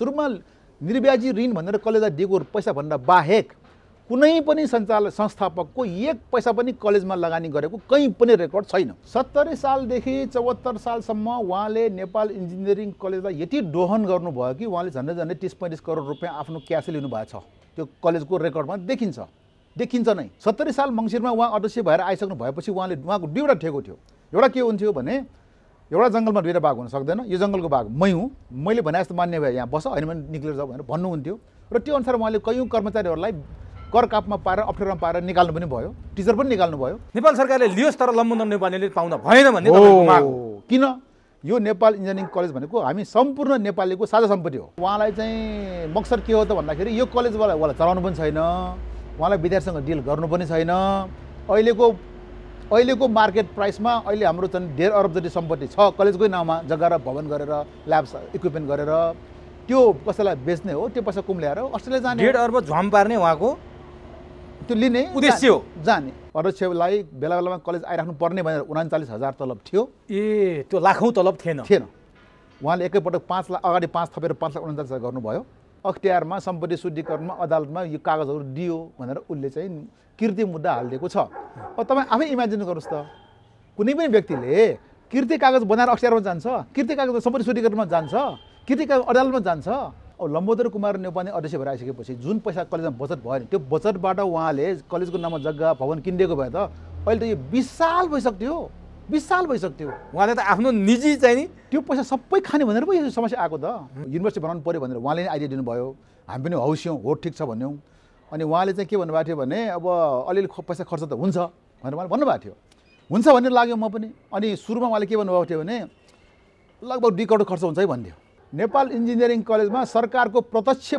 सुरुमा निर्व्याजी ऋण भनेर कलेजलाई दिएको पैसा भनेर बाहेक कुनै पनि सञ्चाल संस्थापकको एक पैसा पनि कलेजमा लगानी गरेको कहीँ पनि रेकर्ड छैन सत्तरी सालदेखि चौहत्तर सालसम्म उहाँले नेपाल इन्जिनियरिङ कलेजलाई यति दोहन गर्नुभयो कि उहाँले झन्डै झन्डै तिस पैँतिस करोड रुपियाँ आफ्नो क्यास लिनुभएको छ त्यो कलेजको रेकर्डमा देखिन्छ देखिन्छ नै सत्तरी साल मङ्सिरमा उहाँ अध्यक्ष भएर आइसक्नु भएपछि उहाँले उहाँको दुईवटा ठेको थियो एउटा के हुन्थ्यो भने एउटा जङ्गलमा दुईवटा बाघ हुन सक्दैन यो जङ्गलको बाघ मै हुँ मैले भने जस्तो मान्य भए यहाँ बस होइन भने निक्लेर जाऊ भनेर भन्नुहुन्थ्यो र त्यो अनुसार उहाँले कयौँ कर्मचारीहरूलाई कर कापमा पारेर अप्ठ्यारोमा पारेर निकाल्नु पनि भयो टिचर पनि निकाल्नु भयो नेपाल सरकारले लियोस् तर लम्बुदम नेपालीले पाउन भएन भन्ने किन यो नेपाल इन्जिनियरिङ कलेज भनेको हामी सम्पूर्ण नेपालीको साझा सम्पत्ति हो उहाँलाई चाहिँ मकसद के हो त भन्दाखेरि यो कलेजवाला उहाँलाई चलाउनु पनि छैन उहाँलाई विद्यार्थीसँग डिल गर्नु पनि छैन अहिलेको अहिलेको मार्केट प्राइसमा अहिले हाम्रो झन् डेढ अरब जति सम्पत्ति छ कलेजकै नाउँमा जग्गा र भवन गरेर ल्याब्स इक्विपमेन्ट गरेर त्यो कसैलाई बेच्ने हो त्यो पैसा कुम ल्याएर अस्ट्रेलिया जाने डेढ अर्ब झम पार्ने उहाँको त्यो लिने उद्देश्य हो जाने अध्यक्षलाई बेला बेलामा कलेज आइराख्नु पर्ने भनेर उनाचालिस हजार तलब थियो ए त्यो लाखौँ तलब थिएन थिएन उहाँले एकैपटक पाँच लाख अगाडि पाँच थपेर पाँच लाख उनाचालिस हजार गर्नुभयो अख्तियारमा सम्पत्ति शुद्धिकरणमा अदालतमा यो कागजहरू दियो भनेर उसले चाहिँ कृति मुद्दा हालिदिएको छ अब तपाईँ आफै इमेजिन गर्नुहोस् त कुनै पनि व्यक्तिले कृति कागज बनाएर अख्तियारमा जान्छ कृति कागज सम्पत्ति शुद्धिकरणमा जान्छ कृति कागज अदालतमा जान्छ अब लम्बोदर कुमार नेपाली अध्यक्ष भएर आइसकेपछि जुन पैसा कलेजमा बचत भयो नि त्यो बचतबाट उहाँले कलेजको नाममा जग्गा भवन किनिदिएको भए त अहिले त यो विशाल भइसक्थ्यो विशाल साल भइसक्यो उहाँले त आफ्नो निजी चाहिँ नि त्यो पैसा सबै खाने भनेर पो यो समस्या आएको त युनिभर्सिटी बनाउनु पऱ्यो भनेर उहाँले नै आइडिया दिनुभयो हामी पनि हौस्यौँ हो ठिक छ भन्यौँ अनि उहाँले चाहिँ के भन्नुभएको थियो भने अब अलिअलि पैसा खर्च त हुन्छ भनेर उहाँले भन्नुभएको थियो हुन्छ भन्ने लाग्यो म पनि अनि सुरुमा उहाँले के भन्नुभएको थियो भने लगभग दुई करोड खर्च हुन्छ है भन्थ्यो नेपाल इन्जिनियरिङ कलेजमा सरकारको प्रत्यक्ष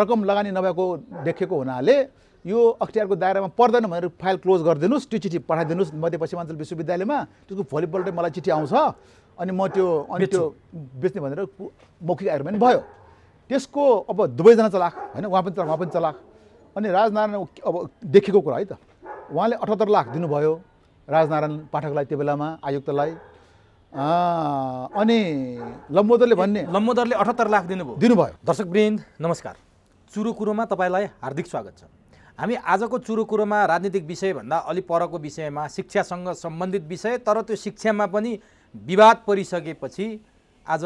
रकम लगानी नभएको देखेको हुनाले यो अख्तियारको दायरामा पर्दैन भनेर फाइल क्लोज गरिदिनुहोस् त्यो चिठी पठाइदिनुहोस् मध्य पश्चिमाञ्चल विश्वविद्यालयमा त्यसको भोलिपल्ट मलाई चिठी आउँछ अनि म त्यो अनि त्यो बेच्ने भनेर मौखिक आएर पनि भयो त्यसको अब दुवैजना चलाख होइन उहाँ पनि चलाक उहाँ पनि चलाख अनि राजनारायण अब देखेको कुरा है त उहाँले अठहत्तर लाख दिनुभयो राजनारायण पाठकलाई त्यो बेलामा आयुक्तलाई अनि लम्बोदरले भन्ने लम्बोदरले अठहत्तर लाख दिनुभयो दिनुभयो दर्शकवृन्द नमस्कार चुरो कुरोमा तपाईँलाई हार्दिक स्वागत छ हामी आजको चुरो कुरोमा राजनीतिक विषयभन्दा अलि परको विषयमा शिक्षासँग सम्बन्धित विषय तर त्यो शिक्षामा पनि विवाद परिसकेपछि आज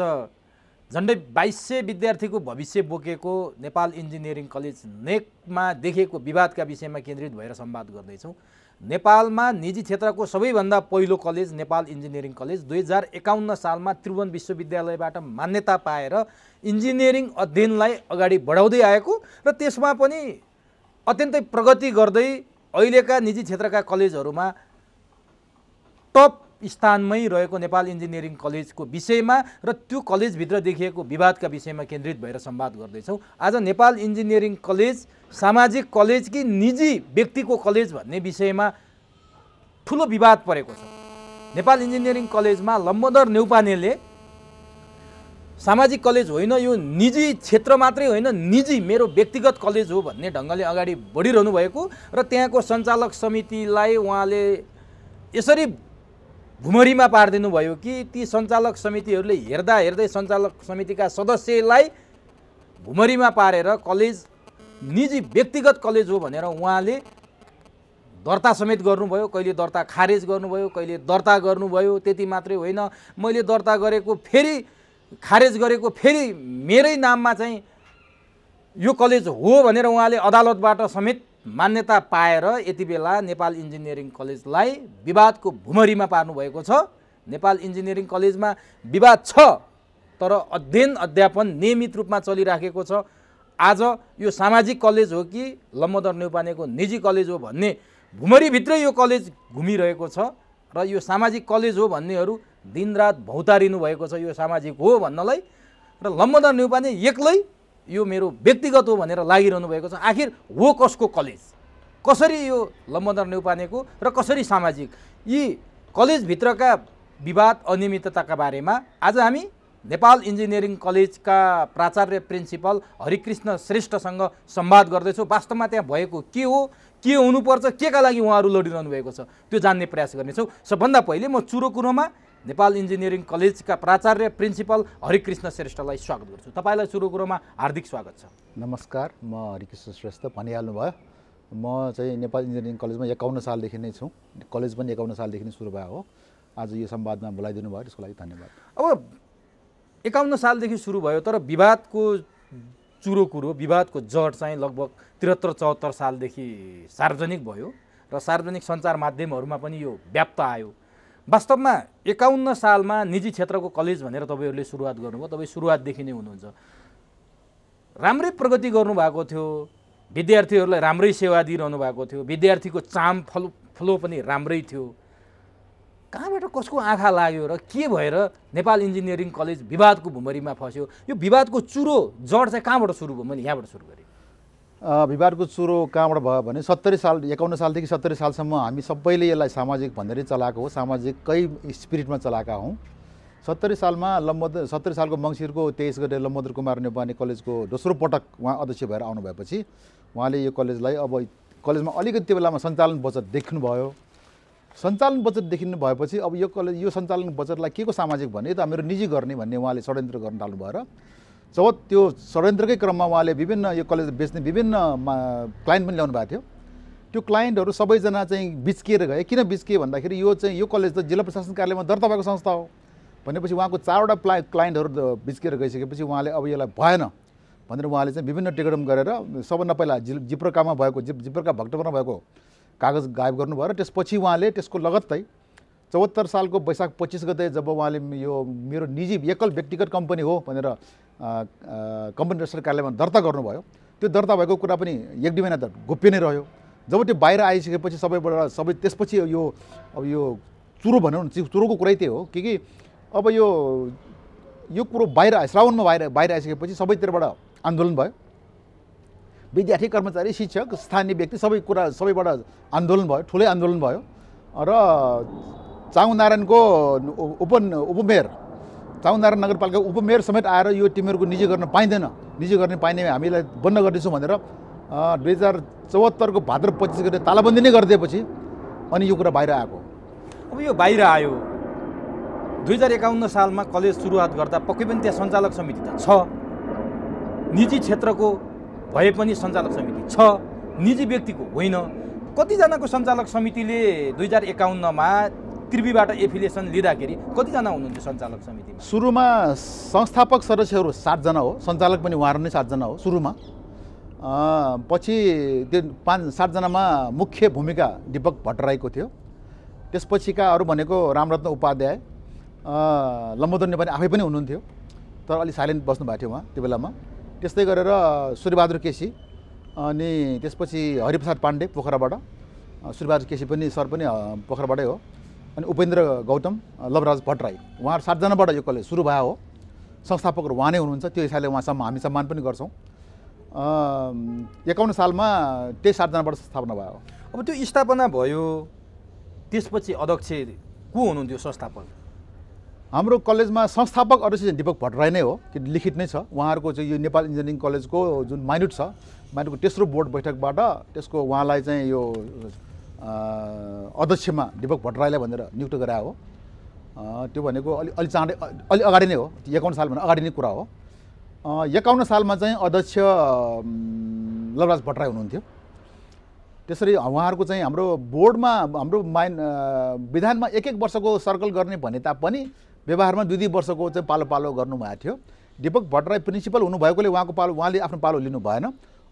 झन्डै बाइस सय विद्यार्थीको भविष्य बोकेको नेपाल इन्जिनियरिङ कलेज नेकमा देखेको विवादका विषयमा केन्द्रित भएर सम्वाद गर्दैछौँ नेपालमा निजी क्षेत्रको सबैभन्दा पहिलो कलेज नेपाल इन्जिनियरिङ कलेज दुई हजार एकाउन्न सालमा त्रिभुवन विश्वविद्यालयबाट मान्यता पाएर इन्जिनियरिङ अध्ययनलाई अगाडि बढाउँदै आएको र त्यसमा पनि अत्यन्तै प्रगति गर्दै अहिलेका निजी क्षेत्रका कलेजहरूमा टप स्थानमै रहेको नेपाल इन्जिनियरिङ कलेजको विषयमा र त्यो कलेजभित्र देखिएको विवादका विषयमा केन्द्रित भएर सम्वाद गर्दैछौँ आज नेपाल इन्जिनियरिङ कलेज सामाजिक कलेज कि निजी व्यक्तिको कलेज भन्ने विषयमा ठुलो विवाद परेको छ नेपाल इन्जिनियरिङ कलेजमा लम्बोदर नेउपानेले सामाजिक कलेज होइन यो निजी क्षेत्र मात्रै होइन निजी मेरो व्यक्तिगत कलेज हो भन्ने ढङ्गले अगाडि बढिरहनु भएको र त्यहाँको सञ्चालक समितिलाई उहाँले यसरी भुमरीमा पारिदिनु भयो कि ती सञ्चालक समितिहरूले हेर्दा हेर्दै सञ्चालक समितिका सदस्यलाई भुमरीमा पारेर कलेज निजी व्यक्तिगत कलेज हो भनेर उहाँले दर्ता समेत गर्नुभयो कहिले दर्ता खारेज गर्नुभयो कहिले दर्ता गर्नुभयो त्यति मात्रै होइन मैले दर्ता गरेको फेरि खारेज गरेको फेरि मेरै नाममा चाहिँ यो कलेज हो भनेर उहाँले अदालतबाट समेत मान्यता पाएर यति बेला नेपाल इन्जिनियरिङ कलेजलाई विवादको भुमरीमा पार्नुभएको छ नेपाल इन्जिनियरिङ कलेजमा विवाद छ तर अध्ययन अध्यापन नियमित रूपमा चलिराखेको छ आज यो सामाजिक कलेज हो कि लम्बोदर न्यौपानेको निजी कलेज हो भन्ने भुमरीभित्रै यो कलेज घुमिरहेको छ र यो सामाजिक कलेज हो भन्नेहरू दिनरात भौतारिनु भएको छ यो सामाजिक हो भन्नलाई र लम्बोदर न्युपाने एक्लै यो मेरो व्यक्तिगत हो भनेर लागिरहनु भएको छ आखिर हो कसको कलेज कसरी यो लम्बोदर न्युपानेको र कसरी सामाजिक यी कलेजभित्रका विवाद अनियमितताका बारेमा आज हामी नेपाल इन्जिनियरिङ कलेजका प्राचार्य प्रिन्सिपल हरिकृष्ण श्रेष्ठसँग सम्वाद गर्दैछौँ वास्तवमा त्यहाँ भएको के हो के हुनुपर्छ केका लागि उहाँहरू लडिरहनु भएको छ त्यो जान्ने प्रयास गर्नेछौँ सबभन्दा पहिले म चुरो कुरोमा नेपाल इन्जिनियरिङ कलेजका प्राचार्य प्रिन्सिपल हरिकृष्ण श्रेष्ठलाई स्वागत गर्छु तपाईँलाई सुरु कुरोमा हार्दिक स्वागत छ नमस्कार म हरिकृष्ण श्रेष्ठ भनिहाल्नु भयो म चाहिँ नेपाल इन्जिनियरिङ कलेजमा एकाउन्न सालदेखि नै छु कलेज पनि एकाउन्न सालदेखि नै सुरु भयो हो आज यो संवादमा बोलाइदिनु भयो त्यसको लागि धन्यवाद अब एकाउन्न सालदेखि सुरु भयो तर विवादको चुरो कुरो विवादको जड चाहिँ लगभग त्रिहत्तर चौहत्तर सालदेखि सार्वजनिक भयो र सार्वजनिक सञ्चार माध्यमहरूमा पनि यो व्याप्त आयो वास्तवमा एकाउन्न सालमा निजी क्षेत्रको कलेज भनेर तपाईँहरूले सुरुवात गर्नुभयो तपाईँ सुरुवातदेखि नै हुनुहुन्छ राम्रै प्रगति गर्नुभएको थियो विद्यार्थीहरूलाई राम्रै सेवा दिइरहनु भएको थियो विद्यार्थीको चाम फलो फ्लो पनि राम्रै थियो कहाँबाट कसको आँखा लाग्यो र के भएर नेपाल इन्जिनियरिङ कलेज विवादको भुमरीमा फस्यो यो विवादको चुरो जड चाहिँ कहाँबाट सुरु भयो मैले यहाँबाट सुरु गरेँ भिबारको चुरो कहाँबाट भयो भने सत्तरी साल एकाउन्न सालदेखि सत्तरी सालसम्म हामी सबैले यसलाई सामाजिक भन्दै चलाएको हो सामाजिकै स्पिरिटमा चलाएका हौँ सत्तरी सालमा लम्बोदर सत्तरी सालको मङ्सिरको तेइस गते लम्बोदर कुमार नेपाली कलेजको दोस्रो पटक उहाँ अध्यक्ष भएर आउनु भएपछि उहाँले यो कलेजलाई अब कलेजमा अलिकति त्यो बेलामा सञ्चालन बचत देख्नुभयो सञ्चालन बचत देखिनु भएपछि अब यो कलेज यो सञ्चालन बचतलाई के को सामाजिक भन्ने त मेरो निजी गर्ने भन्ने उहाँले षड्यन्त्र गर्न थाल्नु र जब त्यो षड्यन्त्रकै क्रममा उहाँले विभिन्न यो कलेज बेच्ने विभिन्न क्लाइन्ट पनि ल्याउनु भएको थियो त्यो क्लाइन्टहरू सबैजना चाहिँ बिच्किएर गए किन बिच्किए भन्दाखेरि यो चाहिँ यो कलेज त जिल्ला प्रशासन कार्यालयमा दर्ता भएको संस्था हो भनेपछि उहाँको चारवटा प्ला क्लाइन्टहरू बिच्किएर गइसकेपछि उहाँले अब यसलाई भएन भनेर उहाँले चाहिँ विभिन्न टेकडम गरेर सबभन्दा पहिला जि जिप्रकामा भएको जिप जिप्रका भक्तपुरमा भएको कागज गायब गर्नुभयो र त्यसपछि उहाँले त्यसको लगत्तै चौहत्तर सालको बैशाख पच्चिस गते जब उहाँले यो मेरो निजी एकल व्यक्तिगत कम्पनी हो भनेर कम्पनी रजिस्टर कार्यालयमा दर्ता गर्नुभयो त्यो दर्ता भएको कुरा पनि एक दुई महिना त गोप्य नै रह्यो जब त्यो बाहिर आइसकेपछि सबैबाट सबै त्यसपछि यो अब यो चुरो भनौँ न चुरोको कुरै त्यही हो कि कि अब यो यो कुरो बाहिर श्रावणमा बाहिर बाहिर आइसकेपछि सबैतिरबाट आन्दोलन भयो विद्यार्थी कर्मचारी शिक्षक स्थानीय व्यक्ति सबै कुरा सबैबाट आन्दोलन भयो ठुलै आन्दोलन भयो र चाउनारायणको उप उपमेयर चाउनारायण नगरपालिका उपमेयर समेत आएर यो टिमहरूको निजी गर्न पाइँदैन निजी गर्ने पाइने हामीलाई बन्द गर्दैछौँ भनेर दुई हजार चौहत्तरको भाद्र पच्चिस गते तालाबन्दी नै गरिदिएपछि अनि यो कुरा बाहिर आएको अब यो बाहिर आयो दुई हजार एकाउन्न सालमा कलेज सुरुवात गर्दा पक्कै पनि त्यहाँ सञ्चालक समिति त छ निजी क्षेत्रको भए पनि सञ्चालक समिति छ निजी व्यक्तिको होइन कतिजनाको सञ्चालक समितिले दुई हजार एकाउन्नमा त्रिवीबाट एफिलिएसन लिँदाखेरि कतिजना हुनुहुन्थ्यो सञ्चालक समितिमा सुरुमा संस्थापक सदस्यहरू सातजना हो सञ्चालक पनि उहाँहरू नै सातजना हो सुरुमा पछि त्यो पाँच सातजनामा मुख्य भूमिका दिपक भट्टराईको थियो त्यसपछिका अरू भनेको रामरत्न उपाध्याय लम्बोदर नेपाली आफै पनि हुनुहुन्थ्यो तर अलिक साइलेन्ट बस्नुभएको थियो उहाँ त्यो बेलामा त्यस्तै गरेर सूर्यबहादुर केसी अनि त्यसपछि हरिप्रसाद पाण्डे पोखराबाट सूर्यबहादुर केसी पनि सर पनि पोखराबाटै हो अनि उपेन्द्र गौतम लवराज भट्टराई उहाँहरू सातजनाबाट यो कलेज सुरु भयो हो संस्थापकहरू उहाँ नै हुनुहुन्छ त्यो हिसाबले उहाँसम्म हामी सम्मान पनि गर्छौँ एकाउन्न सालमा त्यही सातजनाबाट स्थापना भयो अब त्यो स्थापना भयो त्यसपछि अध्यक्ष को हुनुहुन्थ्यो संस्थापक हाम्रो कलेजमा संस्थापक अध्यक्ष दिपक भट्टराई नै हो कि लिखित नै छ उहाँहरूको चाहिँ यो नेपाल इन्जिनियरिङ कलेजको जुन माइनुट छ माइनुटको तेस्रो बोर्ड बैठकबाट त्यसको उहाँलाई चाहिँ यो अध्यक्षमा दिपक भट्टराईलाई भनेर नियुक्त गरायो हो त्यो भनेको अलि अलि चाँडै अलि अगाडि नै हो एकाउन्न सालभन्दा अगाडि नै कुरा हो एकाउन्न सालमा चाहिँ अध्यक्ष लवराज भट्टराई हुनुहुन्थ्यो त्यसरी उहाँहरूको चाहिँ हाम्रो बोर्डमा हाम्रो माइन विधानमा एक एक वर्षको सर्कल गर्ने भने तापनि व्यवहारमा दुई दुई वर्षको चाहिँ पालो पालो गर्नुभएको थियो दिपक भट्टराई प्रिन्सिपल हुनुभएकोले उहाँको पालो उहाँले आफ्नो पालो लिनु भएन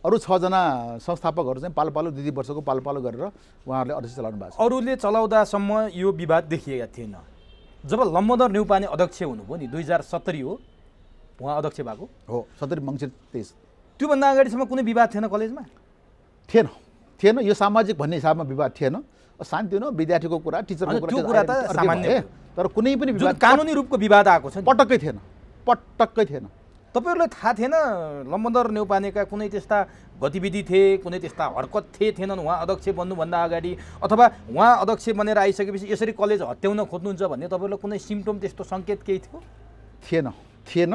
अरू छजना संस्थापकहरू चाहिँ पालो दुई दुई वर्षको पालो गरेर उहाँहरूले अध्यक्ष चलाउनु भएको छ अरूले चलाउँदासम्म यो विवाद देखिएका थिएन जब लम्बोदर नेउपाने अध्यक्ष हुनुभयो नि दुई हजार सत्तरी हो उहाँ अध्यक्ष भएको हो सत्तरी मङ्सिर तेइस त्योभन्दा अगाडिसम्म कुनै विवाद थिएन कलेजमा थिएन थिएन यो सामाजिक भन्ने हिसाबमा विवाद थिएन शान्ति हुन विद्यार्थीको कुरा टिचरको कुरा त सामान्य तर कुनै पनि कानुनी रूपको विवाद आएको छ पटक्कै थिएन पटक्कै थिएन तपाईँहरूलाई थाहा थिएन लम्बन्दर न्यौपानेका कुनै त्यस्ता गतिविधि थिए कुनै त्यस्ता हरकत थिए थिएनन् उहाँ अध्यक्ष बन्नुभन्दा अगाडि अथवा उहाँ अध्यक्ष बनेर आइसकेपछि यसरी कलेज हत्याउन खोज्नुहुन्छ भन्ने तपाईँहरूलाई कुनै सिम्टम त्यस्तो सङ्केत केही थियो थिएन थिएन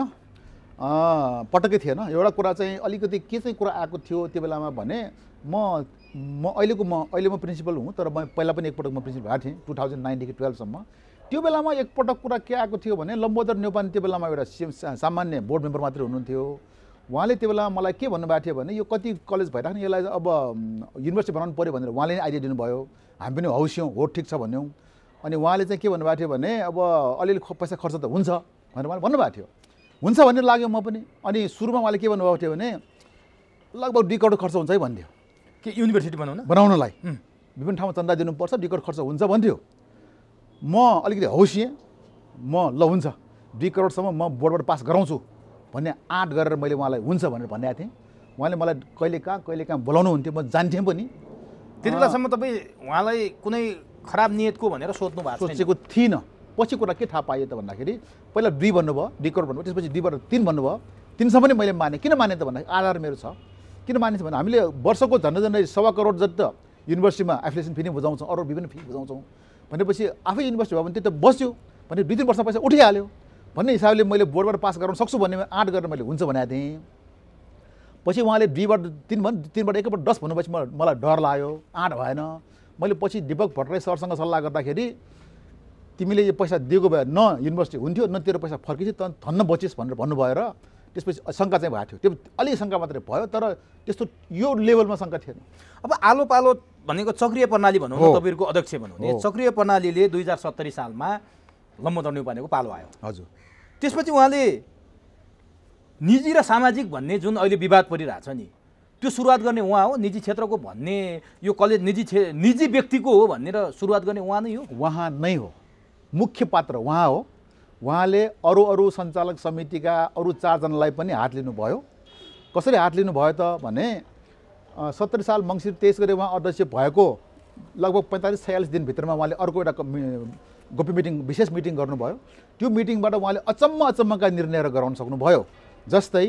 पटक्कै थिएन एउटा कुरा चाहिँ अलिकति के चाहिँ कुरा आएको थियो त्यो बेलामा भने म म अहिलेको म अहिले म प्रिन्सिपल हुँ तर म पहिला पनि एकपटक म प्रिन्सिपल भएको थिएँ टु थाउजन्ड नाइनदेखि टुवेल्भसम्म त्यो बेलामा एकपटक कुरा के आएको थियो भने लम्बोदर नेपाली त्यो बेलामा एउटा सामान्य बोर्ड मेम्बर मात्रै हुनुहुन्थ्यो उहाँले त्यो बेला मलाई के भन्नुभएको थियो भने यो कति कलेज भइराख्ने यसलाई अब युनिभर्सिटी बनाउनु पऱ्यो भनेर उहाँले नै आइडिया दिनुभयो हामी पनि हौस्यौँ हो ठिक छ भन्यौँ अनि उहाँले चाहिँ के भन्नुभएको थियो भने अब अलिअलि पैसा खर्च त हुन्छ भनेर उहाँले भन्नुभएको थियो हुन्छ भनेर लाग्यो म पनि अनि सुरुमा उहाँले के भन्नुभएको थियो भने लगभग दुई करोड खर्च हुन्छ है भन्थ्यो के युनिभर्सिटी बनाउनु बनाउनलाई विभिन्न ठाउँमा चन्दा दिनुपर्छ दुई करोड खर्च हुन्छ भन्थ्यो म अलिकति हौसिएँ म ल हुन्छ दुई करोडसम्म म बोर्डबाट पास गराउँछु भन्ने आँट गरेर मैले उहाँलाई हुन्छ भनेर भनेको थिएँ उहाँले मलाई कहिले कहाँ कहिले कहाँ बोलाउनु हुन्थ्यो म जान्थेँ पनि त्यति बेलासम्म तपाईँ उहाँलाई कुनै खराब नियतको भनेर सोध्नु भएको सोचेको थिइनँ पछि कुरा के थाहा पाएँ त भन्दाखेरि पहिला दुई भन्नुभयो दुई करोड भन्नुभयो त्यसपछि दुईबाट तिन भन्नुभयो तिनसम्म पनि मैले माने किन माने त भन्दाखेरि आधार मेरो छ किन मानेछ भने हामीले वर्षको झन्डै झन्डै सवा करोड जति त युनिभर्सिटीमा एफिलेसन फी नै बुझाउँछौँ अरू विभिन्न फी बुझाउँछौँ भनेपछि आफै युनिभर्सिटी भयो भने त्यो त बस्यो भने दुई तिन वर्ष पैसा उठिहाल्यो भन्ने हिसाबले मैले बोर्डबाट पास गराउन सक्छु भन्ने आँट गरेर मैले हुन्छ भनेको थिएँ पछि उहाँले दुईबाट तिन भन् तिनबाट एकैपल्ट दस भन्नुपछि म मलाई डर लाग्यो आँट भएन मैले पछि दिपक भट्टराई सरसँग सल्लाह गर्दाखेरि तिमीले यो पैसा दिएको भए न युनिभर्सिटी हुन्थ्यो न तेरो पैसा फर्किन्छ त थन्न बचिस् भनेर भन्नुभयो र त्यसपछि शङ्का चाहिँ भएको थियो त्यो अलिक शङ्का मात्रै भयो तर त्यस्तो यो लेभलमा शङ्का थिएन अब आलो पालो भनेको चक्रिय प्रणाली भनौँ तपाईँहरूको अध्यक्ष भनौँ चक्रिय प्रणालीले दुई हजार सत्तरी सालमा लम्बोदण्डु भनेको पालो आयो हजुर त्यसपछि उहाँले निजी र सामाजिक भन्ने जुन अहिले विवाद परिरहेछ नि त्यो सुरुवात गर्ने उहाँ हो निजी क्षेत्रको भन्ने यो कलेज निजी क्षे निजी व्यक्तिको हो भनेर सुरुवात गर्ने उहाँ नै हो उहाँ नै हो मुख्य पात्र उहाँ हो उहाँले अरू अरू सञ्चालक समितिका अरू चारजनालाई पनि हात लिनुभयो कसरी हात लिनुभयो त भने सत्तरी साल मङ्सिर तेइस गरी उहाँ अध्यक्ष भएको लगभग पैँतालिस छयालिस दिनभित्रमा उहाँले अर्को एउटा गोपी मिटिङ विशेष मिटिङ गर्नुभयो त्यो मिटिङबाट उहाँले अचम्म अचम्मका निर्णयहरू गराउन सक्नुभयो जस्तै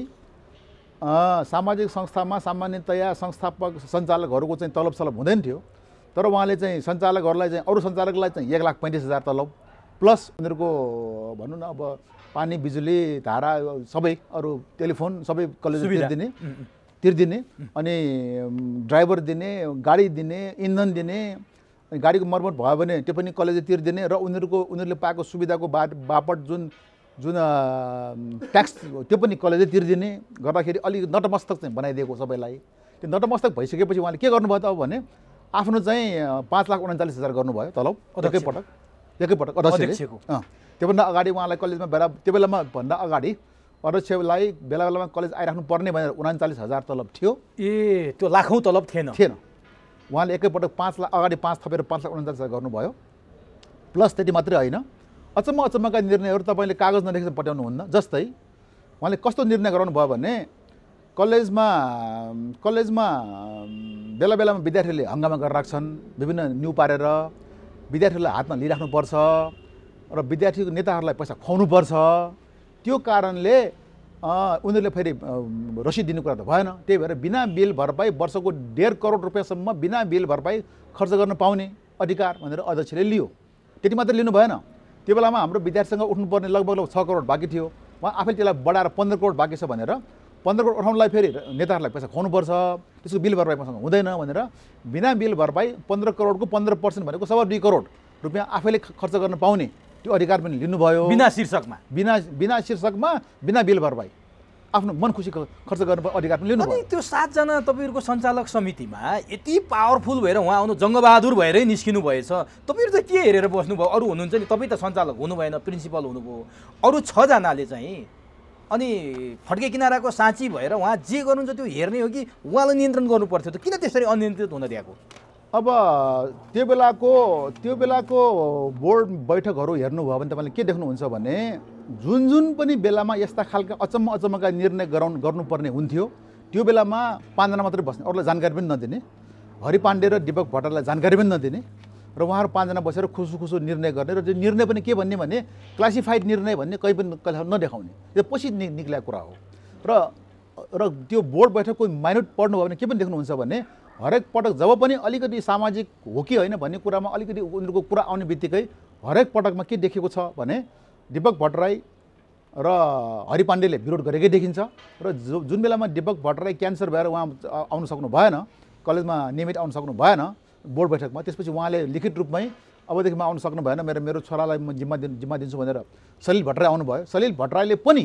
सामाजिक संस्थामा सामान्यतया संस्थापक सञ्चालकहरूको चाहिँ तलब सलब हुँदैन थियो तर उहाँले चाहिँ सञ्चालकहरूलाई चाहिँ अरू सञ्चालकलाई चाहिँ एक लाख पैँतिस हजार तलब प्लस उनीहरूको भनौँ न अब पानी बिजुली धारा सबै अरू टेलिफोन सबै कलेज दिने तिर्दिने अनि ड्राइभर दिने गाडी दिने इन्धन दिने अनि गाडीको मर्मत भयो भने त्यो पनि कलेजले तिरिदिने र उनीहरूको उनीहरूले पाएको सुविधाको बा बापट जुन जुन ट्याक्स त्यो पनि कलेजले तिर्दिने गर्दाखेरि अलिक नटमस्तक चाहिँ बनाइदिएको सबैलाई त्यो नटमस्तक भइसकेपछि उहाँले के गर्नुभयो त अब भने आफ्नो चाहिँ पाँच लाख उन्चालिस हजार गर्नुभयो तलब पटक एकैपटक अध्यक्षको त्योभन्दा अगाडि उहाँलाई कलेजमा बेला त्यो बेलामा भन्दा अगाडि अध्यक्षलाई बेला बेलामा कलेज आइराख्नु पर्ने भनेर उनाचालिस हजार तलब थियो ए त्यो लाखौँ तलब थिएन थिएन उहाँले एकैपटक पाँच लाख अगाडि पाँच थपेर पाँच लाख उनाचालिस हजार गर्नुभयो प्लस त्यति मात्रै होइन अचम्म अचम्मका निर्णयहरू तपाईँले कागज नलेखेर पठाउनुहुन्न जस्तै उहाँले कस्तो निर्णय गराउनु भयो भने कलेजमा कलेजमा बेला बेलामा विद्यार्थीहरूले हङ्गामा गरिरहेको छन् विभिन्न न्यु पारेर विद्यार्थीहरूलाई हातमा लिइराख्नुपर्छ र विद्यार्थीको नेताहरूलाई पैसा खुवाउनुपर्छ त्यो कारणले उनीहरूले फेरि रसिद दिने कुरा त भएन त्यही भएर बिना बिल भरपाई वर्षको डेढ करोड रुपियाँसम्म बिना बिल भरपाई खर्च गर्न पाउने अधिकार भनेर अध्यक्षले लियो त्यति मात्र लिनु भएन त्यो बेलामा हाम्रो विद्यार्थीसँग उठ्नुपर्ने लगभग लगभग छ करोड बाँकी थियो उहाँ आफैले त्यसलाई बढाएर पन्ध्र करोड बाँकी छ भनेर पन्ध्र करोड उठाउनलाई फेरि नेताहरूलाई पैसा खुवाउनुपर्छ त्यसको बिल भरपाई मसँग हुँदैन भनेर बिना बिल भरपाई पन्ध्र करोडको पन्ध्र पर्सेन्ट भनेको सवा दुई करोड रुपियाँ आफैले खर्च गर्न पाउने त्यो अधिकार पनि लिनुभयो बिना शीर्षकमा बिना बिना शीर्षकमा बिना बिल भरपाई आफ्नो मन खुसी खर्च गर्नु अधिकार पनि लिनु अनि त्यो सातजना तपाईँहरूको सञ्चालक समितिमा यति पावरफुल भएर उहाँ आउनु जङ्गबहादुर भएरै निस्किनु भएछ तपाईँहरू त के हेरेर बस्नुभयो अरू हुनुहुन्छ नि तपाईँ त सञ्चालक हुनु भएन प्रिन्सिपल हुनुभयो अरू छजनाले चाहिँ अनि फड्के किनाराको साँची भएर उहाँ जे गर्नुहुन्छ त्यो हेर्ने हो कि उहाँलाई नियन्त्रण गर्नुपर्थ्यो त किन त्यसरी अनियन्त्रित हुन दिएको अब त्यो बेलाको त्यो बेलाको बोर्ड बैठकहरू हेर्नुभयो भने तपाईँले के देख्नुहुन्छ भने जुन जुन पनि बेलामा यस्ता खालका अचम्म अचम्मका निर्णय गराउनु गर्नुपर्ने हुन्थ्यो त्यो बेलामा पाँचजना मात्रै बस्ने अरूलाई जानकारी पनि नदिने हरि पाण्डे र दिपक भट्टरालाई जानकारी पनि नदिने र उहाँहरू पाँचजना बसेर खुसु खुसु निर्णय गर्ने र त्यो निर्णय पनि के भन्ने भने क्लासिफाइड निर्णय भन्ने कहीँ पनि कहिले नदेखाउने यो पछि नि निक्लेको कुरा हो र र त्यो बोर्ड बैठकको माइनोट पढ्नुभयो भने के पनि देख्नुहुन्छ भने हरेक पटक जब पनि अलिकति सामाजिक हो कि होइन भन्ने कुरामा अलिकति उनीहरूको कुरा आउने बित्तिकै हरेक पटकमा के देखेको छ भने दिपक भट्टराई र हरि पाण्डेले विरोध गरेकै देखिन्छ र जो जुन बेलामा दिपक भट्टराई क्यान्सर भएर उहाँ आउनु सक्नु भएन कलेजमा नियमित आउनु सक्नु भएन बोर्ड बैठकमा त्यसपछि उहाँले लिखित रूपमै अबदेखि म आउनु सक्नु भएन मेरो मेरो छोरालाई म जिम्मा दिन जिम्मा दिन्छु भनेर सलिल भट्टराई आउनुभयो सलिल भट्टराईले पनि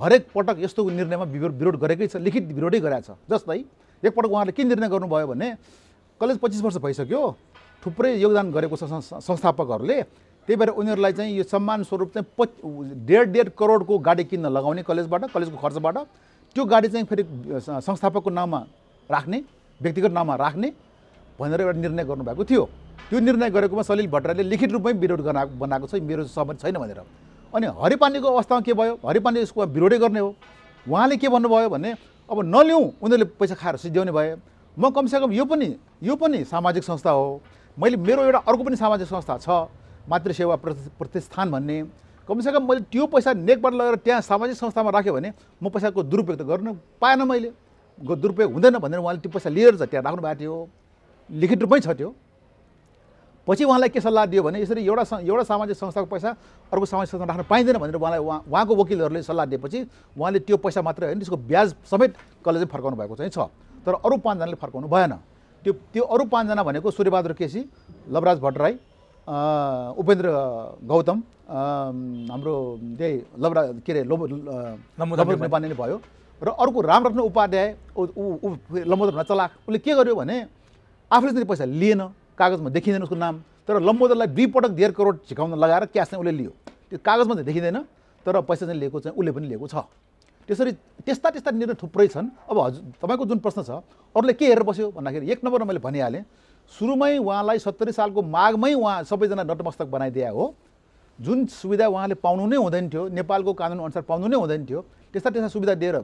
हरेक पटक यस्तो निर्णयमा विरोध विरोध गरेकै छ लिखित विरोधै गराएको छ जस्तै एकपटक उहाँले के निर्णय गर्नुभयो भने कलेज पच्चिस वर्ष भइसक्यो थुप्रै योगदान गरेको छ संस्थापकहरूले त्यही भएर उनीहरूलाई चाहिँ यो सम्मान स्वरूप चाहिँ पच डेढ डेढ करोडको गाडी किन्न लगाउने कलेजबाट कलेजको खर्चबाट त्यो गाडी चाहिँ फेरि संस्थापकको नाममा राख्ने व्यक्तिगत नाममा राख्ने भनेर एउटा निर्णय गर्नुभएको थियो त्यो निर्णय गरेकोमा सलिल भट्टराईले लिखित रूपमै विरोध गर्न बनाएको छ मेरो सहमति छैन भनेर अनि हरिपानीको अवस्थामा के भयो हरिपानी यसको विरोधै गर्ने हो उहाँले के भन्नुभयो भने अब नलिउँ उनीहरूले पैसा खाएर सिद्ध्याउने भए म कमसेकम यो पनि यो पनि सामाजिक संस्था हो मैले मेरो एउटा अर्को पनि सामाजिक संस्था छ मातृसेवा प्रतिष्ठान भन्ने कमसेकम मैले त्यो पैसा नेकबाट लगेर त्यहाँ सामाजिक संस्थामा राख्यो भने म पैसाको दुरुपयोग त गर्नु पाएन मैले दुरुपयोग हुँदैन भनेर उहाँले त्यो पैसा लिएर चाहिँ त्यहाँ राख्नु भएको थियो लिखित रूपमै छ त्यो पछि उहाँलाई के सल्लाह दियो भने यसरी एउटा एउटा सामाजिक संस्थाको पैसा अर्को सामाजिक संस्थामा राख्न पाइँदैन भनेर उहाँलाई उहाँ उहाँको वकिलहरूले सल्लाह दिएपछि उहाँले त्यो पैसा मात्रै होइन त्यसको ब्याज समेत कसले चाहिँ फर्काउनु भएको चाहिँ छ तर अरू पाँचजनाले फर्काउनु भएन त्यो त्यो अरू पाँचजना भनेको सूर्यबहादुर केसी लवराज भट्टराई उपेन्द्र गौतम हाम्रो त्यही लवरा के अरे लोभ नेपाली भयो र अर्को रामरत्न उपाध्याय ऊ लम्बोदर चलाक उसले के गर्यो भने आफूले चाहिँ पैसा लिएन कागजमा देखिँदैन उसको नाम तर लम्बोदरलाई दुईपटक डेढ करोड झिकाउन लगाएर क्यास चाहिँ उसले लियो त्यो कागजमा चाहिँ देखिँदैन तर पैसा चाहिँ लिएको चाहिँ उसले पनि लिएको छ त्यसरी त्यस्ता त्यस्ता निर्णय थुप्रै छन् अब हजुर तपाईँको जुन प्रश्न छ अरूले के हेरेर बस्यो भन्दाखेरि एक नम्बरमा मैले भनिहालेँ सुरुमै उहाँलाई सत्तरी सालको माघमै उहाँ सबैजना नटमस्तक बनाइदिया हो जुन सुविधा उहाँले पाउनु नै हुँदैन थियो नेपालको अनुसार पाउनु नै हुँदैन थियो त्यस्ता त्यस्ता सुविधा दिएर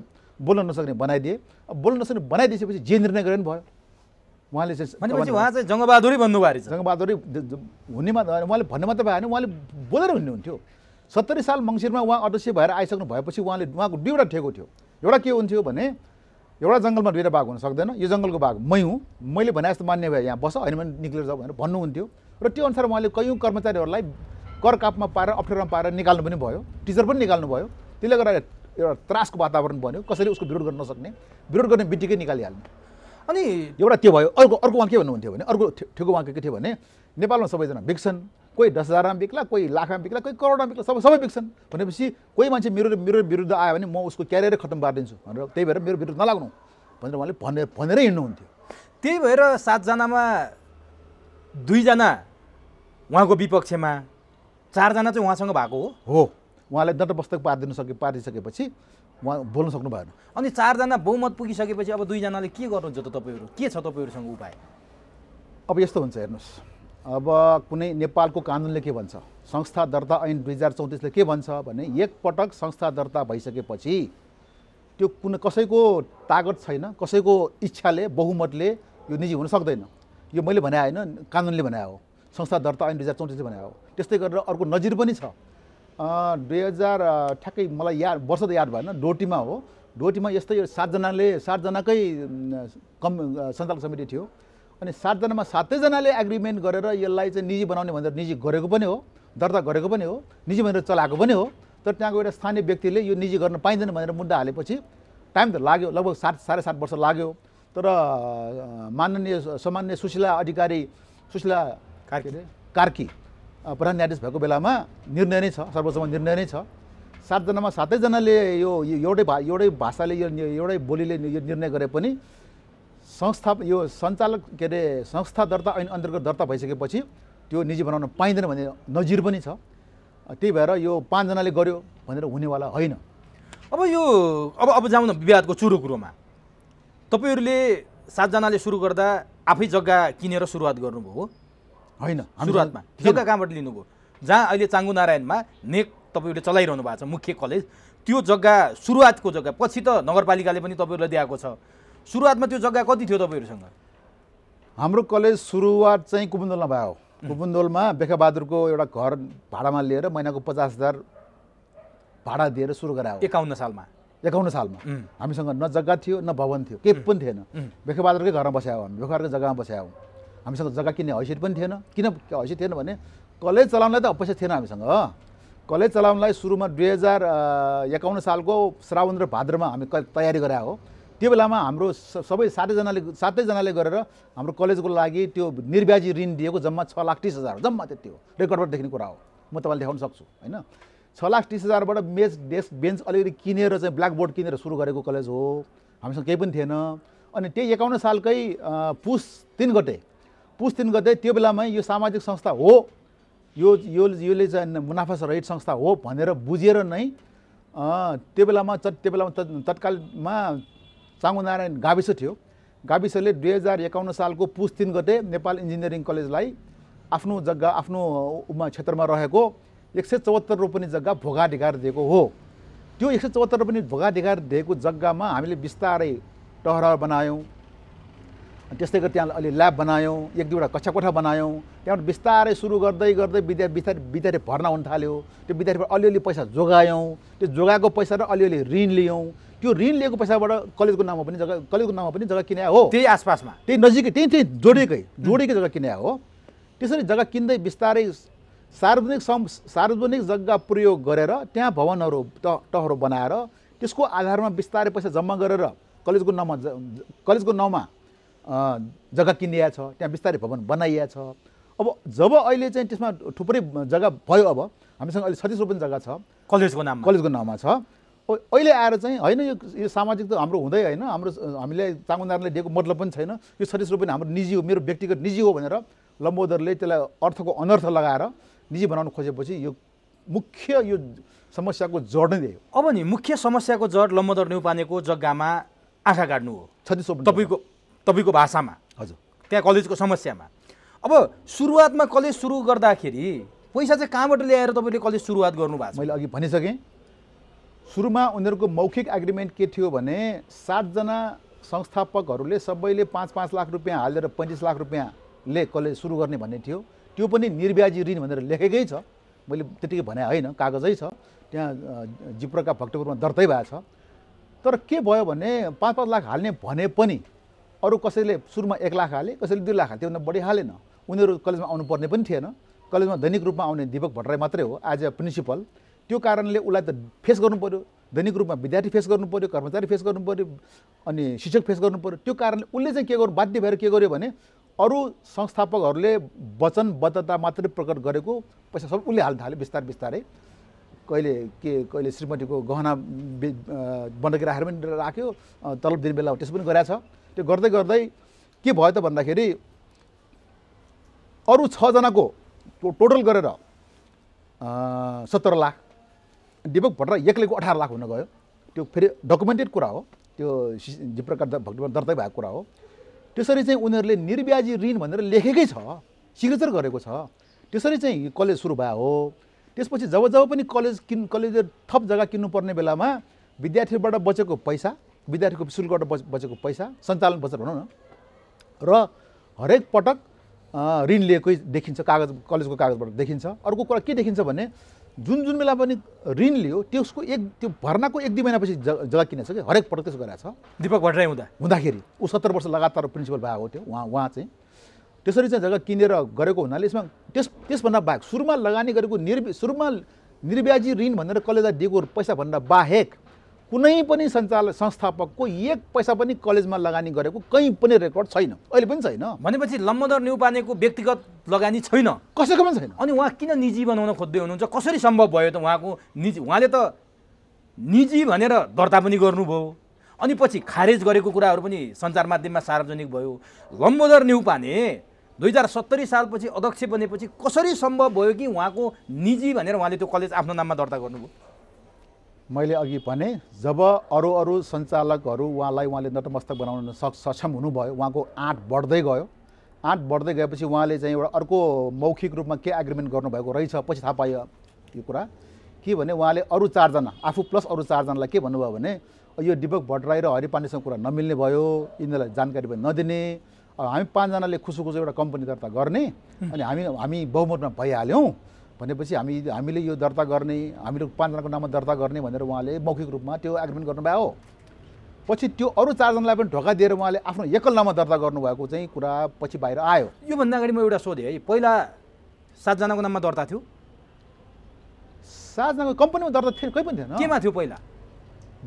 बोल्न नसक्ने बनाइदिए अब बोल्न नसक्ने बनाइदिएपछि जे निर्णय गरे पनि भयो उहाँले चाहिँ उहाँ चाहिँ जङ्गबहादुरै भन्नुभयो रहेछ जङ्गबहादुरै हुनेमा उहाँले भन्ने मात्रै भएन उहाँले बोलेर हुनुहुन्थ्यो सत्तरी साल मङ्सिरमा उहाँ अध्यक्ष भएर आइसक्नु भएपछि उहाँले उहाँको दुईवटा ठेको थियो एउटा के हुन्थ्यो भने एउटा जङ्गलमा दुईवटा बाघ हुन सक्दैन यो जङ्गलको बाघ मै हुँ मैले भने जस्तो मान्य भए यहाँ बस होइन भने निक्लेर जाऊ भनेर भन्नुहुन्थ्यो र त्यो अनुसार उहाँले कयौँ कर्मचारीहरूलाई कर कापमा पारेर अप्ठ्यारोमा पारेर निकाल्नु पनि भयो टिचर पनि निकाल्नु भयो त्यसले गर्दा एउटा त्रासको वातावरण बन्यो कसरी उसको विरोध गर्न नसक्ने विरोध गर्ने बित्तिकै निकालिहाल्ने अनि एउटा त्यो भयो अर्को अर्को उहाँ के भन्नुहुन्थ्यो भने अर्को ठेको उहाँ के थियो भने नेपालमा सबैजना बिक्छन् कोही दस हजारमा बिक्ला कोही लाखमा बिक्ला कोही करोडमा बिक्ला सबै सबै बिक्छन् भनेपछि कोही मान्छे मेरो मेरो विरुद्ध आयो भने म उसको क्यारियरै खत्तम पारिदिन्छु भनेर त्यही भएर मेरो विरुद्ध नलाग्नु भनेर उहाँले भनेर भनेरै हिँड्नुहुन्थ्यो त्यही भएर सातजनामा दुईजना उहाँको विपक्षमा चारजना चाहिँ उहाँसँग भएको हो हो उहाँले पुस्तक पारिदिनु सके पारिसकेपछि उहाँ बोल्न सक्नु भएन अनि चारजना बहुमत पुगिसकेपछि अब दुईजनाले के गर्नुहुन्छ त तपाईँहरू के छ तपाईँहरूसँग उपाय अब यस्तो हुन्छ हेर्नुहोस् अब कुनै नेपालको कानुनले के भन्छ संस्था दर्ता ऐन दुई हजार चौतिसले के भन्छ भने एकपटक संस्था दर्ता भइसकेपछि त्यो कुनै कसैको तागत छैन कसैको इच्छाले बहुमतले यो निजी हुन सक्दैन यो मैले भने होइन कानुनले भने हो संस्था दर्ता ऐन दुई हजार चौतिसले भने हो त्यस्तै गरेर अर्को नजिर पनि छ दुई हजार ठ्याक्कै मलाई याद वर्ष त याद भएन डोटीमा हो डोटीमा यस्तै सातजनाले सातजनाकै कम सञ्चालक समिति थियो अनि सातजनामा सातैजनाले एग्रिमेन्ट गरेर यसलाई चाहिँ निजी बनाउने भनेर निजी गरेको पनि हो दर्ता गरेको पनि हो निजी भनेर चलाएको पनि हो तर त्यहाँको एउटा स्थानीय व्यक्तिले यो निजी गर्न पाइँदैन भनेर मुद्दा हालेपछि टाइम त लाग्यो लगभग सात साढे सात वर्ष लाग्यो तर माननीय सामान्य सुशीला अधिकारी सुशीला कार्की कार्की प्रधान न्यायाधीश भएको बेलामा निर्णय नै छ सर्वोच्चमा निर्णय नै छ सातजनामा सातैजनाले यो एउटै भा एउटै भाषाले यो एउटै बोलीले यो निर्णय गरे पनि संस्था यो सञ्चालक के अरे संस्था दर्ता ऐन अन्तर्गत दर्ता भइसकेपछि त्यो निजी बनाउन पाइँदैन भन्ने नजिर पनि छ त्यही भएर यो पाँचजनाले गर्यो भनेर हुनेवाला होइन अब यो अब अब जाउँ न विवादको चुरो कुरोमा तपाईँहरूले सातजनाले सुरु गर्दा आफै जग्गा किनेर सुरुवात गर्नुभयो होइन सुरुवातमा योगा कहाँबाट लिनुभयो जहाँ अहिले चाङ्गु नारायणमा नेक तपाईँहरूले चलाइरहनु भएको छ मुख्य कलेज त्यो जग्गा सुरुवातको जग्गा पछि त नगरपालिकाले पनि तपाईँहरूलाई दिएको छ सुरुवातमा त्यो जग्गा कति थियो तपाईँहरूसँग हाम्रो कलेज सुरुवात चाहिँ कुपुन्दोलमा भयो कुपुन्दोलमा बेखबहादुरको एउटा घर भाडामा लिएर महिनाको पचास हजार भाडा दिएर सुरु गरायो एकाउन्न सालमा एकाउन्न सालमा हामीसँग न जग्गा थियो न भवन थियो केही पनि थिएन बेखाबहादुरकै घरमा बस्यायौँ हामी बेखारकै जग्गामा बस्यायौँ हामीसँग जग्गा किन्ने हैसियत पनि थिएन किन हैसियत थिएन भने कलेज चलाउनलाई त पैसा थिएन हामीसँग कलेज चलाउनलाई सुरुमा दुई हजार एकाउन्न सालको श्रावण र भाद्रमा हामी क तयारी गरायो हो त्यो बेलामा हाम्रो सबै सातैजनाले सातैजनाले गरेर हाम्रो कलेजको लागि त्यो निर्व्याजी ऋण दिएको जम्मा छ लाख तिस हजार जम्मा त्यति हो रेकर्डबाट देख्ने कुरा हो म तपाईँलाई देखाउन सक्छु होइन छ लाख तिस हजारबाट मेज डेस्क बेन्च अलिकति किनेर चाहिँ ब्ल्याकबोर्ड किनेर सुरु गरेको कलेज हो हामीसँग केही पनि थिएन अनि त्यही एकाउन्न सालकै पुस तिन गते पुसतिन गर्दै त्यो बेलामै यो सामाजिक संस्था हो यो यो योले चाहिँ मुनाफा रहित संस्था हो भनेर बुझेर नै त्यो बेलामा चट त्यो बेलामा तत्कालमा चाङ्गुनारायण गाविस थियो गाविसले दुई हजार एकाउन्न सालको पुस गर्दै नेपाल इन्जिनियरिङ कलेजलाई आफ्नो जग्गा आफ्नो क्षेत्रमा रहेको एक सय चौहत्तर रोपनी जग्गा भोगाधिकार दिएको हो त्यो एक सय चौहत्तर रोपनी भोगाधिकार दिएको जग्गामा हामीले बिस्तारै टहरा बनायौँ त्यस्तै गरी त्यहाँ अलि ल्याब बनायौँ एक दुईवटा कक्षा कोठा बनायौँ त्यहाँबाट बिस्तारै सुरु गर्दै गर्दै विद्या बिस्तारै विद्यार्थी भर्ना हुन थाल्यो त्यो विद्यार्थीबाट अलिअलि पैसा जोगायौँ त्यो जोगाएको पैसा र अलिअलि ऋण लियौँ त्यो ऋण लिएको पैसाबाट कलेजको नाममा पनि जग्गा कलेजको नाममा पनि जग्गा किने हो त्यही आसपासमा त्यही नजिकै त्यही त्यही जोडेकै जोडेकै जग्गा किने हो त्यसरी जग्गा किन्दै बिस्तारै सार्वजनिक सम सार्वजनिक जग्गा प्रयोग गरेर त्यहाँ भवनहरू टहरू बनाएर त्यसको आधारमा बिस्तारै पैसा जम्मा गरेर कलेजको नाउँमा कलेजको नाउँमा जग्गा किनिया छ त्यहाँ बिस्तारै भवन बनाइया छ अब जब अहिले चाहिँ त्यसमा थुप्रै जग्गा भयो अब हामीसँग अहिले छत्तिस रोपनी जग्गा छ कलेजको नाम कलेजको नाममा छ अहिले आएर चाहिँ होइन यो यो सामाजिक त हाम्रो हुँदै होइन हाम्रो हामीले चामुन्दारले दिएको मतलब पनि छैन यो छत्तिस रोपनी हाम्रो निजी हो मेरो व्यक्तिगत निजी हो भनेर लम्बोदरले त्यसलाई अर्थको अनर्थ लगाएर निजी बनाउन खोजेपछि यो मुख्य यो समस्याको जड नै देख्यो अब नि मुख्य समस्याको जड लम्बोदर न्युपानेको जग्गामा आँखा काट्नु हो छत्तिस रोपनी तपाईँको तपाईँको भाषामा हजुर त्यहाँ कलेजको समस्यामा अब सुरुवातमा कलेज सुरु गर्दाखेरि पैसा चाहिँ कहाँबाट ल्याएर तपाईँले कलेज सुरुवात गर्नुभएको मैले अघि भनिसकेँ सुरुमा उनीहरूको मौखिक एग्रिमेन्ट के थियो भने सातजना संस्थापकहरूले सबैले पाँच पाँच लाख रुपियाँ हालेर पैँतिस लाख रुपियाँले कलेज सुरु गर्ने भन्ने थियो त्यो पनि निर्व्याजी ऋण भनेर लेखेकै छ मैले त्यतिकै भने होइन कागजै छ त्यहाँ जिप्रोका भक्तपुरमा दर्तै भएको छ तर के भयो भने पाँच पाँच लाख हाल्ने भने पनि अरू कसैले सुरुमा एक लाख हाले कसैले दुई लाख हाले त्योभन्दा बढी हालेन उनीहरू कलेजमा आउनुपर्ने पनि थिएन कलेजमा दैनिक रूपमा आउने दिपक भट्टराई मात्रै हो एज अ प्रिन्सिपल त्यो कारणले उसलाई त फेस गर्नु पऱ्यो दैनिक रूपमा विद्यार्थी फेस गर्नु पऱ्यो कर्मचारी फेस गर्नु पऱ्यो अनि शिक्षक फेस गर्नु पऱ्यो त्यो कारणले उसले चाहिँ के गर्नु बाध्य भएर के गर्यो भने अरू संस्थापकहरूले वचनबद्धता मात्रै प्रकट गरेको पैसा सब उसले हाल्न थाल्यो बिस्तारै बिस्तारै कहिले के कहिले श्रीमतीको गहना बन्दकी राखेर पनि राख्यो तलब दिने बेला त्यसो पनि छ त्यो गर्दै गर्दै के भयो त भन्दाखेरि अरू छजनाको टोटल गरेर सत्र लाख दिपक भट्टराई एक्लैको अठार लाख हुन गयो त्यो फेरि डकुमेन्टेड कुरा हो त्यो जे प्रकार दर्ता भएको कुरा हो त्यसरी चाहिँ उनीहरूले निर्व्याजी ऋण भनेर लेखेकै छ सिग्नेचर गरेको छ त्यसरी चाहिँ कलेज सुरु भयो हो त्यसपछि जब जब पनि कलेज किन कलेज थप जग्गा किन्नुपर्ने बेलामा विद्यार्थीबाट बचेको पैसा विद्यार्थीको शुल्कबाट बच बचेको पैसा सञ्चालन बचत भनौँ न र हरेक पटक ऋण लिएकै देखिन्छ कागज कलेजको कागजबाट देखिन्छ अर्को कुरा के देखिन्छ भने जुन जुन बेला पनि ऋण लियो त्यसको एक त्यो भर्नाको एक दुई महिनापछि जग्गा किनेछ कि हरेक पटक त्यसो गराएको छ दिपक भट्टराई हुँदा हुँदाखेरि ऊ सत्तर वर्ष लगातार प्रिन्सिपल भएको थियो उहाँ उहाँ चाहिँ त्यसरी चाहिँ जग्गा किनेर गरेको हुनाले यसमा त्यस त्यसभन्दा बाहेक सुरुमा लगानी गरेको निर् सुरुमा निर्व्याजी ऋण भनेर कलेजलाई दिएको पैसाभन्दा बाहेक कुनै पनि सञ्चालक संस्थापकको एक पैसा पनि कलेजमा लगानी गरेको कहीँ पनि रेकर्ड छैन अहिले पनि छैन भनेपछि लम्बोदर न्युपानेको व्यक्तिगत लगानी छैन कसैको पनि छैन अनि उहाँ किन निजी बनाउन खोज्दै हुनुहुन्छ कसरी सम्भव भयो त उहाँको निजी उहाँले त निजी भनेर दर्ता पनि गर्नुभयो अनि पछि खारेज गरेको कुराहरू पनि सञ्चार माध्यममा सार्वजनिक भयो लम्बोदर न्युपाने दुई हजार सत्तरी सालपछि अध्यक्ष बनेपछि कसरी सम्भव भयो कि उहाँको निजी भनेर उहाँले त्यो कलेज आफ्नो नाममा दर्ता गर्नुभयो मैले अघि भने जब अरू अरू सञ्चालकहरू उहाँलाई उहाँले नतमस्तक बनाउन सक् सक्षम हुनुभयो उहाँको आँट बढ्दै गयो आँट बढ्दै गएपछि उहाँले चाहिँ एउटा अर्को मौखिक रूपमा के एग्रिमेन्ट गर्नुभएको रहेछ पछि थाहा पायो यो कुरा के भने उहाँले अरू चारजना आफू प्लस अरू चारजनालाई के भन्नुभयो भने यो दिपक भट्टराई र हरिपाण्डेसँग कुरा नमिल्ने भयो यिनीहरूलाई जानकारी पनि नदिने हामी पाँचजनाले खुसुखुसु एउटा कम्पनी दर्ता गर्ने अनि हामी हामी बहुमतमा भइहाल्यौँ भनेपछि हामी हामीले यो दर्ता गर्ने हामीले पाँचजनाको नाममा दर्ता गर्ने भनेर उहाँले मौखिक रूपमा त्यो एग्रिमेन्ट गर्नुभयो पछि त्यो अरू चारजनालाई पनि ढोका दिएर उहाँले आफ्नो एकल नाममा दर्ता गर्नुभएको चाहिँ कुरा पछि बाहिर आयो योभन्दा अगाडि म एउटा सोधेँ है पहिला सातजनाको नाममा दर्ता थियो सातजनाको कम्पनीमा दर्ता थियो कोही पनि थिएन केमा थियो पहिला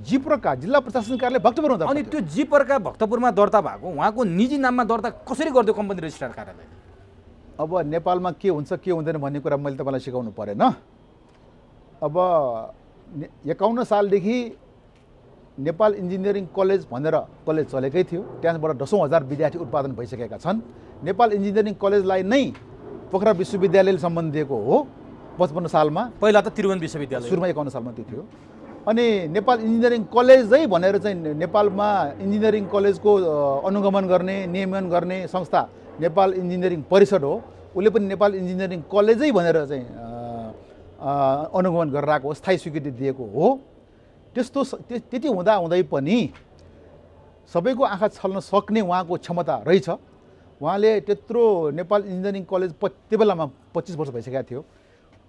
जिपरका जिल्ला प्रशासन कार्यालय भक्तपुर अनि त्यो जिपरका भक्तपुरमा दर्ता भएको उहाँको निजी नाममा दर्ता कसरी गरिदियो कम्पनी रजिस्ट्रार कार्यालयले अब नेपालमा के हुन्छ के हुँदैन भन्ने कुरा मैले तपाईँलाई सिकाउनु परेन अब एकाउन्न सालदेखि नेपाल इन्जिनियरिङ कलेज भनेर कलेज चलेकै थियो त्यहाँबाट दसौँ हजार विद्यार्थी उत्पादन भइसकेका छन् नेपाल इन्जिनियरिङ कलेजलाई नै पोखरा विश्वविद्यालयले सम्बन्ध दिएको हो पचपन्न सालमा पहिला त त्रिभुवन विश्वविद्यालय सुरुमा एकाउन्न सालमा त्यो थियो अनि नेपाल इन्जिनियरिङ कलेजै भनेर चाहिँ नेपालमा इन्जिनियरिङ कलेजको अनुगमन गर्ने नियमन गर्ने संस्था नेपाल इन्जिनियरिङ परिषद हो उसले पनि नेपाल इन्जिनियरिङ कलेजै भनेर चाहिँ अनुगमन गरेर आएको स्थायी स्वीकृति दिएको हो त्यस्तो त्यति हुँदा हुँदै पनि सबैको आँखा छल्न सक्ने उहाँको क्षमता रहेछ उहाँले त्यत्रो नेपाल इन्जिनियरिङ कलेज प त्यो बेलामा पच्चिस वर्ष भइसकेको थियो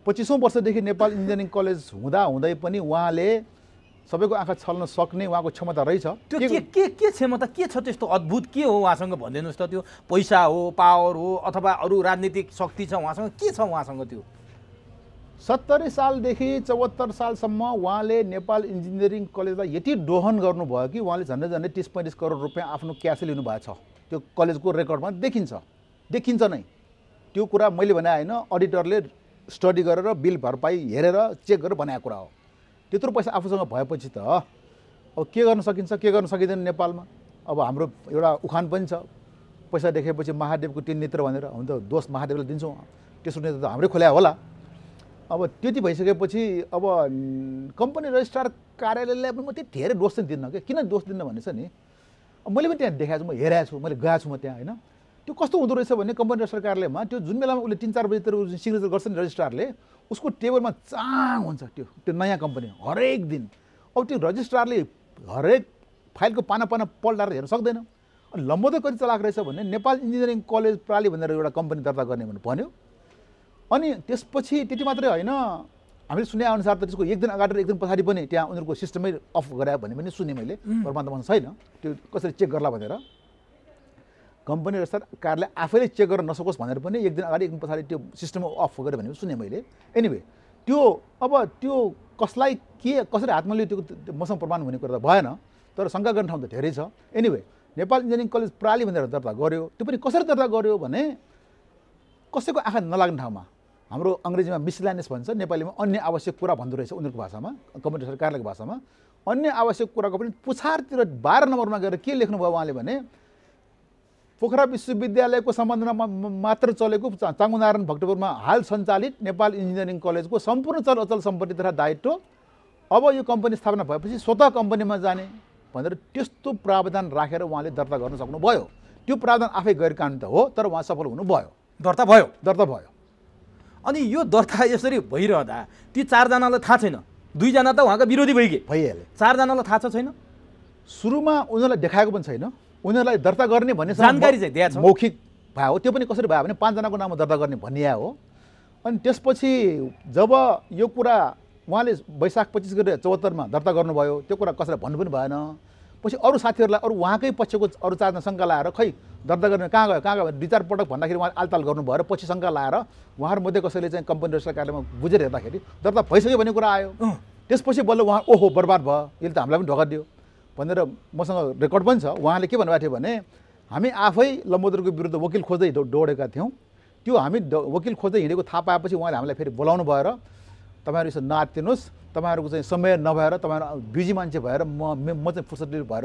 पच्चिसौँ वर्षदेखि नेपाल इन्जिनियरिङ कलेज हुँदा हुँदै पनि उहाँले सबैको आँखा छल्न सक्ने उहाँको क्षमता रहेछ त्यो के के के क्षमता के छ त्यस्तो अद्भुत के हो उहाँसँग भनिदिनुहोस् त त्यो पैसा हो पावर हो अथवा अरू राजनीतिक शक्ति छ उहाँसँग के छ उहाँसँग त्यो सत्तरी सालदेखि चौहत्तर सालसम्म उहाँले नेपाल इन्जिनियरिङ कलेजलाई यति डोहन गर्नुभयो कि उहाँले झन्डै झन्डै तिस पैँतिस करोड रुपियाँ आफ्नो लिनु लिनुभएको छ त्यो कलेजको रेकर्डमा देखिन्छ देखिन्छ नै त्यो कुरा मैले भने होइन अडिटरले स्टडी गरेर बिल भरपाई हेरेर चेक गरेर भनेको कुरा हो त्यत्रो पैसा आफूसँग भएपछि त अब के गर्न सकिन्छ के गर्न सकिँदैन नेपालमा अब हाम्रो एउटा उखान पनि छ पैसा देखेपछि महादेवको तिन नेत्र भनेर हुन त दोष महादेवलाई दिन्छौँ तेस्रो नेत्र त हाम्रै खोल्या होला अब त्यति भइसकेपछि अब कम्पनी रजिस्ट्रार कार्यालयलाई पनि म त्यति धेरै दोष चाहिँ दिन्न क्या किन दोष दिन्न भनेछ नि मैले पनि त्यहाँ देखाएको छु म हेरेको छु मैले गएको छु म त्यहाँ होइन त्यो कस्तो हुँदो रहेछ भने कम्पनी रजिस्ट्रार कार्यालयमा त्यो जुन बेलामा उसले तिन चार बजीतिर सिग्नेचर गर्छ नि रजिस्ट्रारले उसको टेबलमा चाँ हुन्छ त्यो त्यो नयाँ कम्पनी हरेक दिन अब त्यो रजिस्ट्रारले हरेक फाइलको पाना पाना पल्टाएर हेर्न सक्दैन अनि त कति चलाएको रहेछ भने नेपाल इन्जिनियरिङ कलेज प्राली भनेर एउटा कम्पनी दर्ता गर्ने भनेर भन्यो अनि त्यसपछि त्यति मात्रै होइन हामीले सुने अनुसार त त्यसको एक दिन अगाडि र एक दिन पछाडि पनि त्यहाँ उनीहरूको सिस्टमै अफ गरायो भने पनि सुने मैले प्रमाण त छैन त्यो कसरी चेक गर्ला भनेर कम्पनी वेबसाइट कारले आफैले चेक गर्न नसकोस् भनेर पनि एक दिन अगाडि एक दिन पछाडि त्यो सिस्टममा अफ गरेँ भने सुने मैले एनिवे त्यो अब त्यो कसलाई के कसरी हातमा लियो त्यो मौसम प्रमाण हुने कुरा त भएन तर शङ्का गर्ने ठाउँ त धेरै छ एनिवे नेपाल इन्जिनियरिङ कलेज प्राली भनेर दर्ता गर्यो त्यो पनि कसरी दर्ता गर्यो भने कसैको आँखा नलाग्ने ठाउँमा हाम्रो अङ्ग्रेजीमा मिसलाइनेस भन्छ नेपालीमा अन्य आवश्यक कुरा भन्दो रहेछ उनीहरूको भाषामा कम्पनी सरकारको भाषामा अन्य आवश्यक कुराको पनि पुछारतिर बाह्र नम्बरमा गएर के लेख्नुभयो उहाँले भने पोखरा विश्वविद्यालयको सम्बन्धमा मात्र चलेको चाङ्गुनारायण भक्तपुरमा हाल सञ्चालित नेपाल इन्जिनियरिङ कलेजको सम्पूर्ण चल अचल सम्पत्ति तथा दायित्व अब यो कम्पनी स्थापना भएपछि स्वतः कम्पनीमा जाने भनेर त्यस्तो प्रावधान राखेर उहाँले दर्ता गर्न सक्नुभयो त्यो प्रावधान आफै गैर कानुन त हो तर उहाँ सफल हुनुभयो दर्ता भयो दर्ता भयो अनि यो दर्ता यसरी भइरहँदा ती चारजनालाई थाहा छैन दुईजना त उहाँका विरोधी भइगे भइहाले चारजनालाई थाहा छैन सुरुमा उनीहरूलाई देखाएको पनि छैन उनीहरूलाई दर्ता गर्ने भन्ने जानकारी चाहिँ दिएको मौखिक भयो त्यो पनि कसरी भयो भने पाँचजनाको नाममा दर्ता गर्ने भनिया हो अनि त्यसपछि जब यो कुरा उहाँले वैशाख पच्चिस गरेर चौहत्तरमा दर्ता गर्नुभयो त्यो कुरा कसैलाई भन्नु पनि भएन पछि अरू साथीहरूलाई अरू उहाँकै पक्षको अरू चारजना शङ्का लगाएर खै दर्ता गर्ने कहाँ गयो कहाँ गयो दुई चार पटक भन्दाखेरि उहाँ आलताल गर्नुभयो र पछि शङ्का लगाएर उहाँहरूमध्ये कसैले चाहिँ कम्पनी रेस्टर कार्यालयमा बुझेर हेर्दाखेरि दर्ता भइसक्यो भन्ने कुरा आयो त्यसपछि बल्ल उहाँ ओहो बर्बाद भयो यसले त हामीलाई पनि ढोका दियो भनेर मसँग रेकर्ड पनि छ उहाँले के भन्नुभएको थियो भने हामी आफै लम्बोदरको विरुद्ध वकिल खोज्दै दौडेका थियौँ त्यो हामी वकिल खोज्दै हिँडेको थाहा पाएपछि उहाँले हामीलाई फेरि बोलाउनु भएर तपाईँहरू यसो नआत्तिनुहोस् तपाईँहरूको चाहिँ समय नभएर तपाईँहरू बिजी मान्छे भएर म म चाहिँ फुर्सद भएर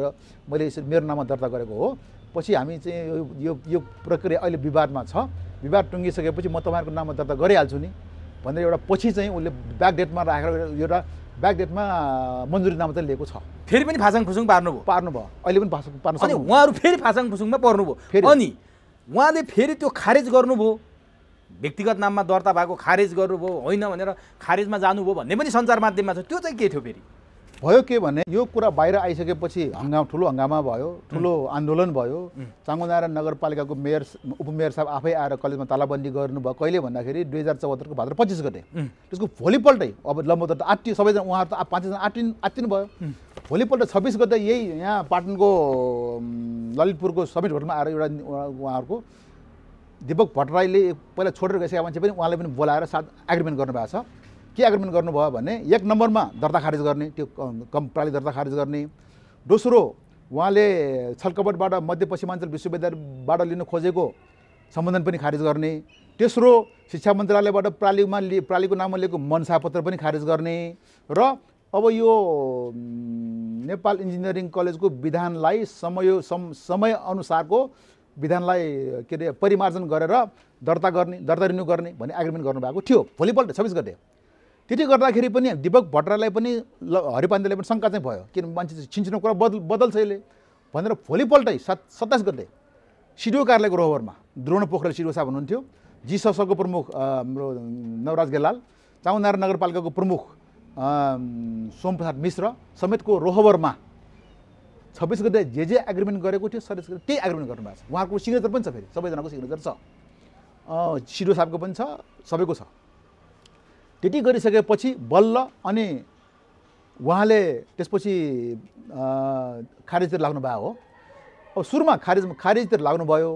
मैले यसरी मेरो नाममा दर्ता गरेको हो पछि हामी चाहिँ यो यो प्रक्रिया अहिले विवादमा छ विवाद टुङ्गिसकेपछि म तपाईँहरूको नाममा दर्ता गरिहाल्छु नि भनेर एउटा पछि चाहिँ उसले ब्याक डेटमा राखेर एउटा ब्याकडेटमा नाम चाहिँ लिएको छ फेरि पनि फासाङ फुसुङ पार्नु पार्नुभयो अहिले पनि फासाङ पार्नु अनि उहाँहरू फेरि फासाङ फुसुङमा पर्नुभयो फेरि अनि उहाँले फेरि त्यो खारेज गर्नुभयो व्यक्तिगत नाममा दर्ता भएको खारेज गर्नुभयो होइन भनेर खारेजमा जानुभयो भन्ने पनि सञ्चार माध्यममा छ त्यो चाहिँ के थियो फेरि भयो के भने यो कुरा बाहिर आइसकेपछि हङ्गामा ठुलो हङ्गामा भयो ठुलो आन्दोलन भयो नारायण नगरपालिकाको मेयर उपमेयर साहब आफै आएर कलेजमा तालाबन्दी गर्नुभयो कहिले भन्दाखेरि दुई हजार चौहत्तरको भाद्र पच्चिस गते त्यसको भोलिपल्टै अब लम्बो त आँटियो सबैजना उहाँहरू त पाँचजना आटिन आत्तिनु भयो भोलिपल्ट छब्बिस गते यही यहाँ पाटनको ललितपुरको समिट होटलमा आएर एउटा उहाँहरूको दिपक भट्टराईले पहिला छोडेर गइसकेका मान्छे पनि उहाँले पनि बोलाएर साथ एग्रिमेन्ट गर्नुभएको छ के एग्रिमेन्ट गर्नुभयो भने एक नम्बरमा दर्ता खारेज गर्ने त्यो कम प्राली दर्ता खारेज गर्ने दोस्रो उहाँले छलकपटबाट मध्य पश्चिमाञ्चल विश्वविद्यालयबाट लिन खोजेको सम्बन्धन पनि खारेज गर्ने तेस्रो शिक्षा मन्त्रालयबाट प्रालीमा लि प्रालीको नाममा लिएको मनसापत्र पनि खारेज गर्ने र अब यो नेपाल इन्जिनियरिङ कलेजको विधानलाई समय सम समयअनुसारको विधानलाई के अरे परिमार्जन गरेर दर्ता गर्ने दर्ता रिन्यू गर्ने भन्ने एग्रिमेन्ट गर्नुभएको थियो भोलिपल्ट छब्बिस गते त्यति गर्दाखेरि पनि दिपक भट्टराईलाई पनि ल हरिपाण्डेलाई पनि शङ्का चाहिँ भयो किन मान्छे छिनछिनो कुरा बदल बदल्छ यसले भनेर भोलिपल्टै सा सत्ताइस गते सिडिओ कार्यालयको रोहरमा द्रोण पोखरेल सिडिओ साहब हुनुहुन्थ्यो जी सशको प्रमुख हाम्रो नवराज गेलाल चामुनारायण नगरपालिकाको प्रमुख सोमप्रसाद मिश्र समेतको रोहवरमा छब्बिस गते जे जे एग्रिमेन्ट गरेको थियो सर त्यही एग्रिमेन्ट गर्नुभएको छ उहाँको सिग्नेचर पनि छ फेरि सबैजनाको सिग्नेचर छ सिडिओ साहबको पनि छ सबैको छ त्यति गरिसकेपछि बल्ल अनि उहाँले त्यसपछि खारेजतिर लाग्नुभएको हो अब सुरुमा खारेज खारेजतिर लाग्नुभयो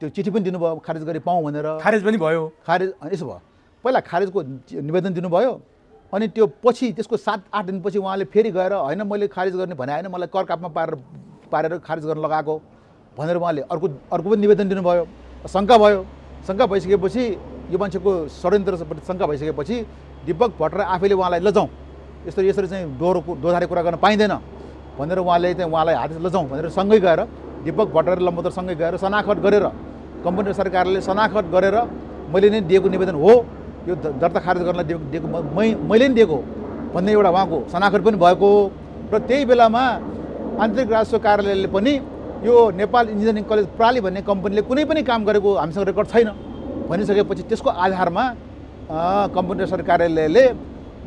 त्यो चिठी पनि दिनुभयो खारेज गरी पाउँ भनेर खारेज पनि भयो खारेज यसो भयो पहिला खारेजको निवेदन दिनुभयो अनि त्यो पछि त्यसको सात आठ दिनपछि उहाँले फेरि गएर होइन मैले खारेज गर्ने भने होइन मलाई करकापमा पारेर पारेर खारेज गर्न लगाएको भनेर उहाँले अर्को अर्को पनि निवेदन दिनुभयो शङ्का भयो शङ्का भइसकेपछि यो मान्छेको षड्यन्त्र शङ्का भइसकेपछि दिपक भट्टराई आफैले उहाँलाई लजाउँ यस्तो यसरी चाहिँ डोहोरो डोधारे कुरा गर्न पाइँदैन भनेर उहाँले चाहिँ उहाँलाई हात लजाउँ भनेर सँगै गएर दिपक भट्टराई सँगै गएर शनाखट गरेर कम्पनी सरकारले सनाखट गरेर मैले नै दिएको निवेदन हो यो दर्ता खारेज गर्नलाई दिएको दिएको मै मैले नै दिएको भन्ने एउटा उहाँको सनाखट पनि भएको हो र त्यही बेलामा आन्तरिक राजस्व कार्यालयले पनि यो नेपाल इन्जिनियरिङ कलेज प्राली भन्ने कम्पनीले कुनै पनि काम गरेको हामीसँग रेकर्ड छैन भनिसकेपछि त्यसको आधारमा सरकार कार्यालयले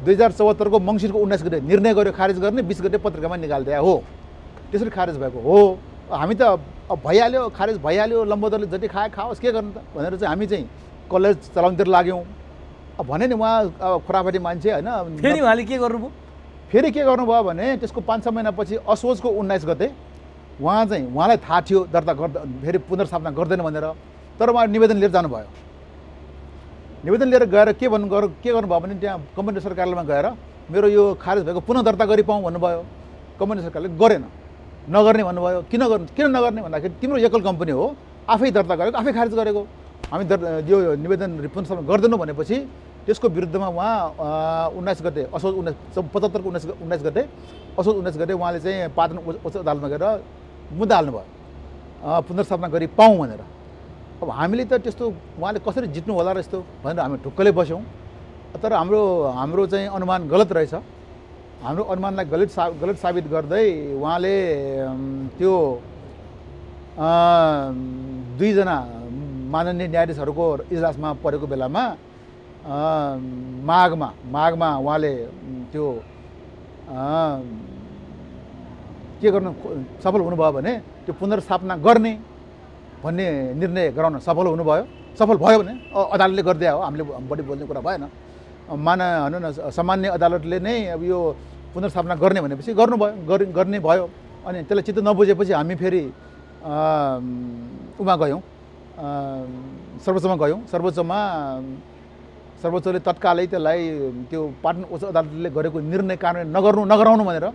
दुई हजार चौहत्तरको मङ्सिरको उन्नाइस गते निर्णय गर्यो खारेज गर्ने बिस गते पत्रिकामा निकालिदिया हो त्यसरी खारेज भएको हो हामी त अब भइहाल्यो खारेज भइहाल्यो लम्बोदरले जति खाए खाओस् के गर्नु त भनेर चाहिँ हामी चाहिँ कलेज चलाउनुतिर लाग्यौँ अब भने नि उहाँ अब खुराफाटी मान्छे होइन फेरि उहाँले के गर्नुभयो फेरि के गर्नुभयो भने त्यसको पाँच छ महिनापछि असोजको उन्नाइस गते उहाँ चाहिँ उहाँलाई थाहा थियो दर्ता गर्दा फेरि पुनर्स्थापना गर्दैन भनेर तर उहाँ निवेदन लिएर जानुभयो निवेदन लिएर गएर के भन्नु गर के गर्नुभयो भने त्यहाँ कम्युनिस्ट सरकारमा गएर मेरो यो खारेज भएको पुनः दर्ता गरी पाउँ भन्नुभयो कम्युनिस्ट सरकारले गरेन नगर्ने भन्नुभयो किन गर्नु किन नगर्ने भन्दाखेरि तिम्रो एकल कम्पनी हो आफै दर्ता गरेको आफै खारेज गरेको हामी दर् यो निवेदन पुनः गर्दैनौँ भनेपछि त्यसको विरुद्धमा उहाँ उन्नाइस गते असोज उन्नाइस पचहत्तरको उन्नाइस उन्नाइस गते असोज उन्नाइस गते उहाँले चाहिँ पाटन उच्च अदालतमा गएर मुद्दा हाल्नुभयो पुनर्स्थापना गरी पाउँ भनेर अब हामीले त त्यस्तो उहाँले कसरी जित्नु होला र यस्तो भनेर हामी ढुक्कले बस्यौँ तर हाम्रो हाम्रो चाहिँ अनुमान गलत रहेछ हाम्रो अनुमानलाई गलत सा गलत साबित गर्दै उहाँले त्यो दुईजना माननीय न्यायाधीशहरूको इजलासमा परेको बेलामा माघमा माघमा उहाँले त्यो के गर्नु सफल हुनुभयो भने त्यो पुनर्स्थापना गर्ने भन्ने निर्णय गराउन सफल हुनुभयो सफल भयो भने अदालतले गरिदिया हो हामीले बढी बोल्ने कुरा भएन मान भनौँ न सामान्य अदालतले नै अब यो पुनर्स्थापना गर्ने भनेपछि गर्नुभयो गर्ने भयो अनि त्यसलाई चित्त नबुझेपछि हामी फेरि उमा गयौँ सर्वोच्चमा गयौँ सर्वोच्चमा सर्वोच्चले तत्कालै त्यसलाई त्यो पाटन उच्च अदालतले गरेको निर्णय कार्यान्वयन नगर्नु नगराउनु भनेर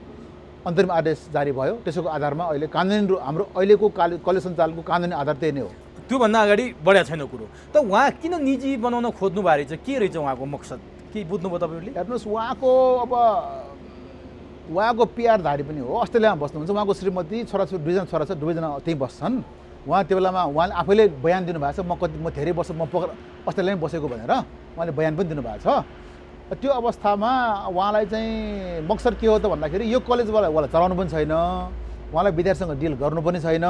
अन्तरिम आदेश जारी भयो त्यसको आधारमा अहिले कानुनी हाम्रो अहिलेको काले सञ्चालनको कानुनी आधार त्यही नै हो त्योभन्दा अगाडि बढ्या छैन कुरो त उहाँ किन निजी बनाउन खोज्नु भएको चाहिँ के रहेछ उहाँको मकसद के बुझ्नुभयो तपाईँहरूले हेर्नुहोस् उहाँको अब उहाँको पिआरधारी पनि हो अस्ट्रेलियामा बस्नुहुन्छ उहाँको श्रीमती छोराछोरी दुईजना छोरा छ दुवैजना त्यहीँ बस्छन् उहाँ त्यो बेलामा उहाँले आफैले बयान दिनुभएको छ म कति म धेरै वर्ष म पक्र अस्ट्रेलियामै बसेको भनेर उहाँले बयान पनि दिनुभएको छ त्यो अवस्थामा उहाँलाई चाहिँ मकसद के हो त भन्दाखेरि यो कलेजवाला उहाँलाई चलाउनु पनि छैन उहाँलाई विद्यार्थीसँग डिल गर्नु पनि छैन